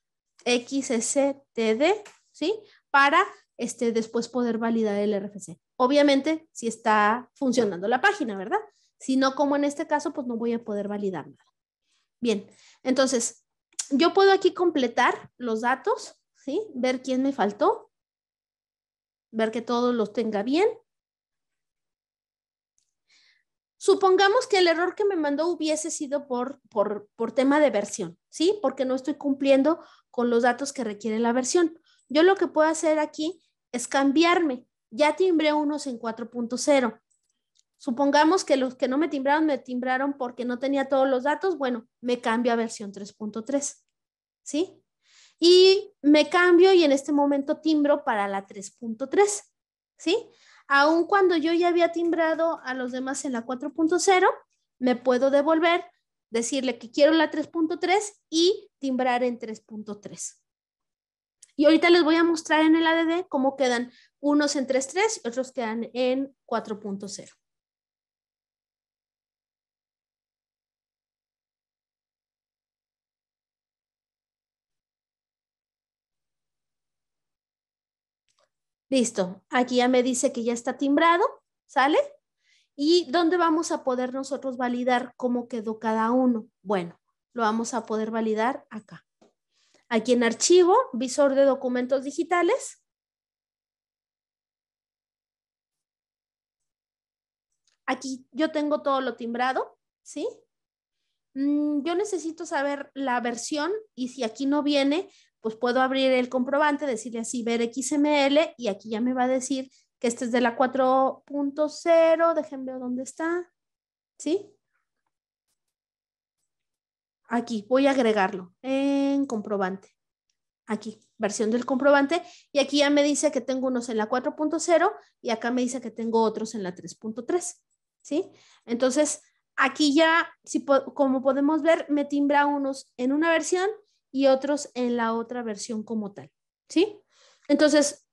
¿sí? Para este, después poder validar el RFC. Obviamente, si está funcionando la página, ¿verdad? Si no, como en este caso, pues no voy a poder validar nada. Bien, entonces, yo puedo aquí completar los datos, ¿sí? Ver quién me faltó, ver que todos los tenga bien. Supongamos que el error que me mandó hubiese sido por, por, tema de versión, ¿sí? Porque no estoy cumpliendo con los datos que requiere la versión. Yo lo que puedo hacer aquí es cambiarme. Ya timbré unos en 4.0. Supongamos que los que no me timbraron, me timbraron porque no tenía todos los datos. Bueno, me cambio a versión 3.3. ¿Sí? y me cambio y en este momento timbro para la 3.3, ¿sí? Aun cuando yo ya había timbrado a los demás en la 4.0, me puedo devolver, decirle que quiero la 3.3 y timbrar en 3.3. Y ahorita les voy a mostrar en el ADD cómo quedan unos en 3.3 y otros quedan en 4.0. Listo, aquí ya me dice que ya está timbrado, ¿sale? ¿Y dónde vamos a poder nosotros validar cómo quedó cada uno? Bueno, lo vamos a poder validar acá. Aquí en archivo, visor de documentos digitales. Aquí yo tengo todo lo timbrado, ¿sí? Mm, yo necesito saber la versión y si aquí no viene, pues puedo abrir el comprobante, decirle así, ver XML y aquí ya me va a decir que este es de la 4.0, déjenme ver dónde está, ¿sí? Aquí, voy a agregarlo en comprobante. Aquí, versión del comprobante. Y aquí ya me dice que tengo unos en la 4.0 y acá me dice que tengo otros en la 3.3, ¿sí? Entonces, aquí ya, si, como podemos ver, me timbra unos en una versión y otros en la otra versión como tal, ¿sí? Entonces,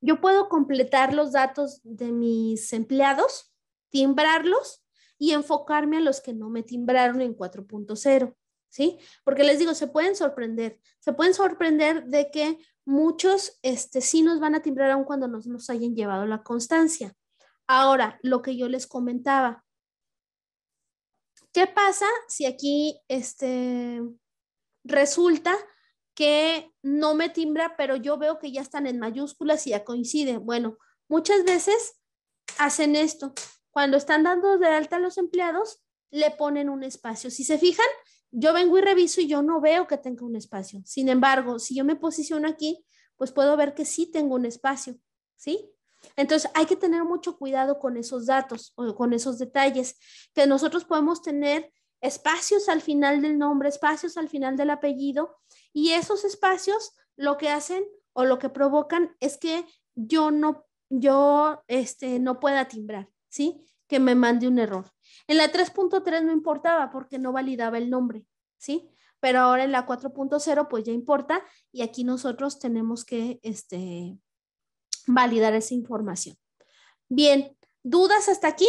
yo puedo completar los datos de mis empleados, timbrarlos y enfocarme a los que no me timbraron en 4.0, ¿sí? Porque les digo, se pueden sorprender, se pueden sorprender de que muchos este, sí nos van a timbrar aun cuando no nos hayan llevado la constancia. Ahora, lo que yo les comentaba, ¿qué pasa si aquí, este, resulta que no me timbra, pero yo veo que ya están en mayúsculas y ya coinciden. Bueno, muchas veces hacen esto. Cuando están dando de alta a los empleados, le ponen un espacio. Si se fijan, yo vengo y reviso y yo no veo que tenga un espacio. Sin embargo, si yo me posiciono aquí, pues puedo ver que sí tengo un espacio, ¿sí? Entonces, hay que tener mucho cuidado con esos datos o con esos detalles que nosotros podemos tener espacios al final del nombre, espacios al final del apellido, y esos espacios lo que hacen o lo que provocan es que yo no, yo, este, no pueda timbrar, ¿sí? Que me mande un error. En la 3.3 no importaba porque no validaba el nombre, ¿sí? Pero ahora en la 4.0 pues ya importa y aquí nosotros tenemos que este, validar esa información. Bien, ¿dudas hasta aquí?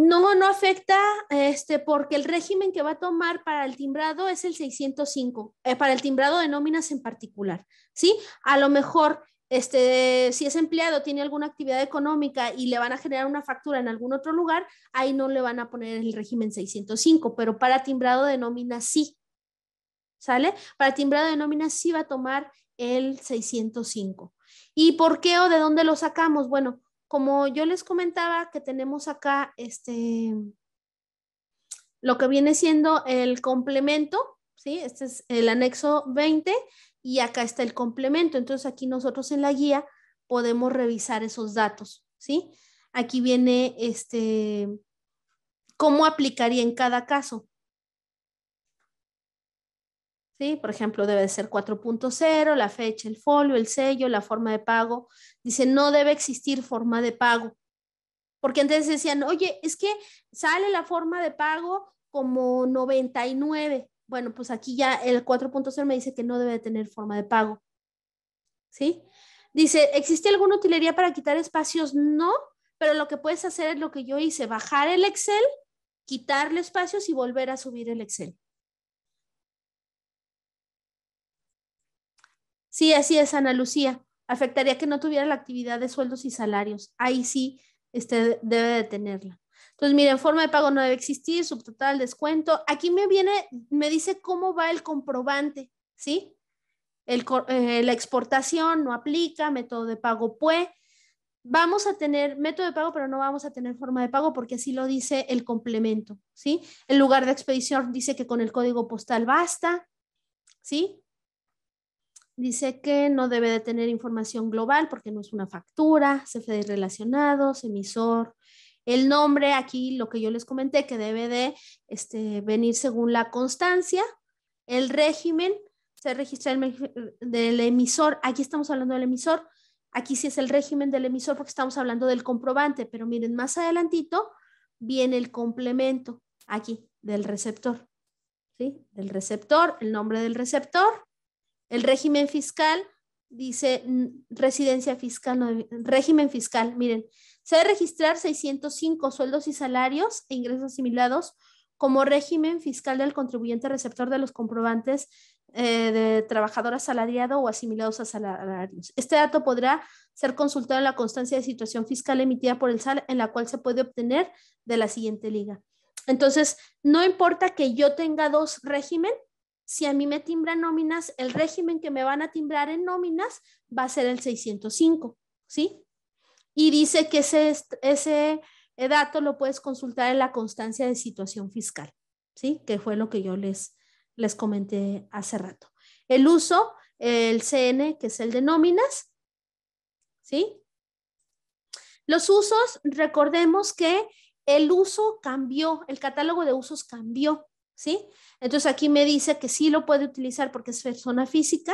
No, no afecta, este, porque el régimen que va a tomar para el timbrado es el 605, eh, para el timbrado de nóminas en particular, ¿sí? A lo mejor, este, si es empleado, tiene alguna actividad económica y le van a generar una factura en algún otro lugar, ahí no le van a poner el régimen 605, pero para timbrado de nóminas sí, ¿sale? Para timbrado de nóminas sí va a tomar el 605. ¿Y por qué o de dónde lo sacamos? Bueno, como yo les comentaba que tenemos acá este, lo que viene siendo el complemento, ¿sí? Este es el anexo 20 y acá está el complemento. Entonces aquí nosotros en la guía podemos revisar esos datos, ¿sí? Aquí viene este, cómo aplicaría en cada caso. ¿sí? Por ejemplo, debe de ser 4.0, la fecha, el folio, el sello, la forma de pago. Dice, no debe existir forma de pago. Porque entonces decían, oye, es que sale la forma de pago como 99. Bueno, pues aquí ya el 4.0 me dice que no debe tener forma de pago. ¿Sí? Dice, ¿existe alguna utilería para quitar espacios? No, pero lo que puedes hacer es lo que yo hice, bajar el Excel, quitarle espacios y volver a subir el Excel. Sí, así es, Ana Lucía. Afectaría que no tuviera la actividad de sueldos y salarios. Ahí sí este, debe de tenerla. Entonces, miren, forma de pago no debe existir, subtotal, descuento. Aquí me viene, me dice cómo va el comprobante, ¿sí? Eh, la exportación no aplica, método de pago puede. Vamos a tener método de pago, pero no vamos a tener forma de pago porque así lo dice el complemento, ¿sí? El lugar de expedición dice que con el código postal basta, ¿sí? Dice que no debe de tener información global porque no es una factura, CFDI relacionados, emisor, el nombre, aquí lo que yo les comenté, que debe de este, venir según la constancia, el régimen, se registra el, del emisor, aquí estamos hablando del emisor, aquí sí es el régimen del emisor porque estamos hablando del comprobante, pero miren, más adelantito viene el complemento aquí del receptor, ¿sí? Del receptor, el nombre del receptor, el régimen fiscal dice residencia fiscal, régimen fiscal, miren, se debe registrar 605 sueldos y salarios e ingresos asimilados como régimen fiscal del contribuyente receptor de los comprobantes eh, de trabajador asalariado o asimilados a salarios. Este dato podrá ser consultado en la constancia de situación fiscal emitida por el SAL, en la cual se puede obtener de la siguiente liga. Entonces, no importa que yo tenga dos regímenes, si a mí me timbran nóminas, el régimen que me van a timbrar en nóminas va a ser el 605, ¿sí? Y dice que ese, ese dato lo puedes consultar en la constancia de situación fiscal, ¿sí? Que fue lo que yo les, les comenté hace rato. El uso, el CN, que es el de nóminas, ¿sí? Los usos, recordemos que el uso cambió, el catálogo de usos cambió. ¿sí? Entonces aquí me dice que sí lo puede utilizar porque es persona física.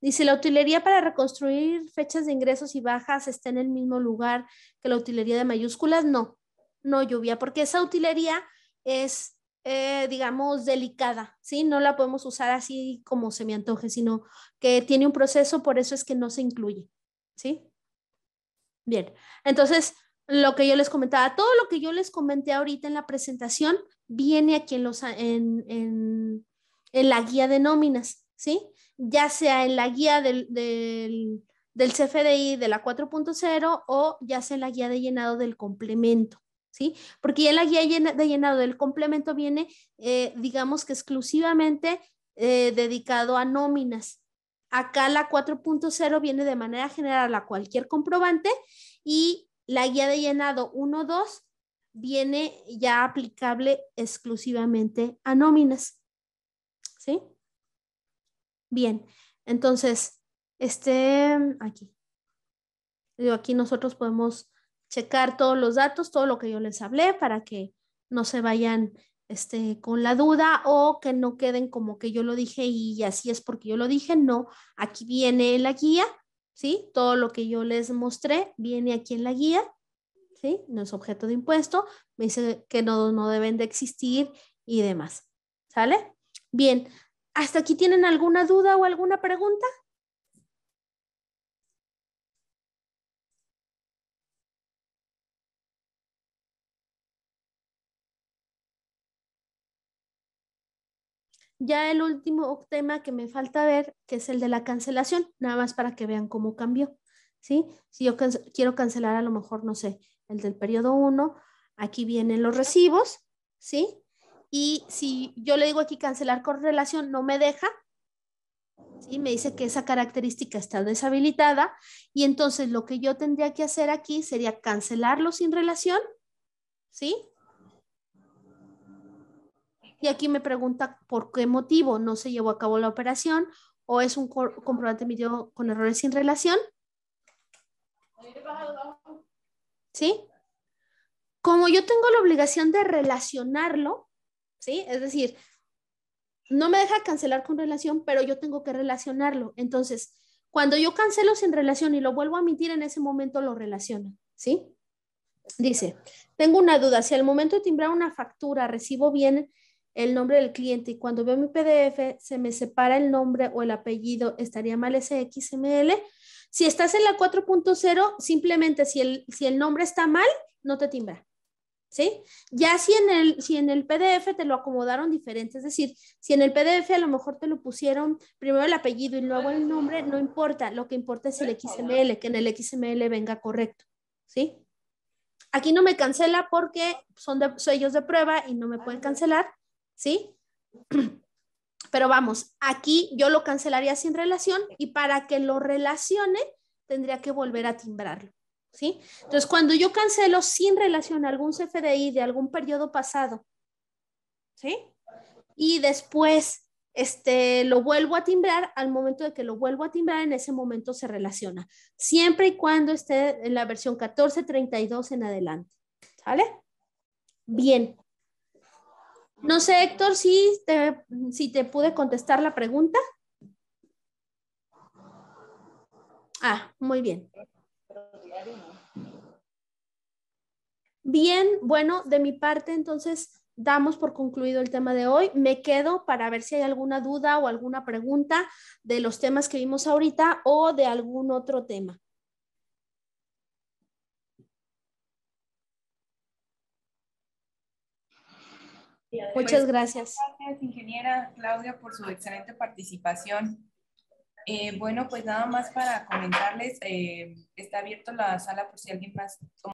Dice, la utilería para reconstruir fechas de ingresos y bajas está en el mismo lugar que la utilería de mayúsculas. No, no lluvia, porque esa utilería es, eh, digamos, delicada, ¿sí? No la podemos usar así como se me antoje, sino que tiene un proceso, por eso es que no se incluye, ¿sí? Bien, entonces lo que yo les comentaba, todo lo que yo les comenté ahorita en la presentación viene aquí en, los, en, en, la guía de nóminas, ¿sí? Ya sea en la guía del, del, CFDI de la 4.0 o ya sea en la guía de llenado del complemento. ¿Sí? Porque ya en la guía de llenado del complemento viene, eh, digamos que exclusivamente eh, dedicado a nóminas. Acá la 4.0 viene de manera general a cualquier comprobante y la guía de llenado 1.2 viene ya aplicable exclusivamente a nóminas. ¿Sí? Bien, entonces, este, aquí. aquí nosotros podemos checar todos los datos, todo lo que yo les hablé para que no se vayan este, con la duda o que no queden como que yo lo dije y así es porque yo lo dije. No, aquí viene la guía ¿sí? Todo lo que yo les mostré viene aquí en la guía, ¿sí? No es objeto de impuesto, me dice que no, no deben de existir y demás, ¿sale? Bien, ¿hasta aquí tienen alguna duda o alguna pregunta? Ya el último tema que me falta ver, que es el de la cancelación, nada más para que vean cómo cambió, ¿sí? Si yo quiero cancelar a lo mejor, no sé, el del periodo 1, aquí vienen los recibos, ¿sí? Y si yo le digo aquí cancelar con relación, no me deja, ¿sí? Me dice que esa característica está deshabilitada y entonces lo que yo tendría que hacer aquí sería cancelarlo sin relación, ¿sí? Y aquí me pregunta por qué motivo no se llevó a cabo la operación o es un comprobante emitido con errores sin relación. ¿Sí? Como yo tengo la obligación de relacionarlo, ¿sí? Es decir, no me deja cancelar con relación, pero yo tengo que relacionarlo. Entonces, cuando yo cancelo sin relación y lo vuelvo a emitir, en ese momento lo relaciona, ¿sí? Dice, tengo una duda, si al momento de timbrar una factura recibo bien el nombre del cliente y cuando veo mi PDF se me separa el nombre o el apellido, estaría mal ese XML. Si estás en la 4.0, simplemente si el, si el nombre está mal, no te timbra. ¿Sí? Ya si en, el, si en el PDF te lo acomodaron diferente, es decir, si en el PDF a lo mejor te lo pusieron primero el apellido y luego el nombre, no importa, lo que importa es el XML, que en el XML venga correcto, ¿sí? Aquí no me cancela porque son sellos de prueba y no me pueden cancelar, ¿sí? Pero vamos, aquí yo lo cancelaría sin relación y para que lo relacione tendría que volver a timbrarlo, ¿sí? Entonces, cuando yo cancelo sin relación algún CFDI de algún periodo pasado, ¿sí? Y después este, lo vuelvo a timbrar, al momento de que lo vuelvo a timbrar, en ese momento se relaciona, siempre y cuando esté en la versión 14.32 en adelante. ¿Sale? Bien. No sé, Héctor, si te, si te pude contestar la pregunta. Ah, muy bien. Bien, bueno, de mi parte entonces damos por concluido el tema de hoy. Me quedo para ver si hay alguna duda o alguna pregunta de los temas que vimos ahorita o de algún otro tema. Muchas gracias. Gracias, ingeniera Claudia, por su excelente participación. Eh, bueno, pues nada más para comentarles, eh, está abierto la sala por si alguien más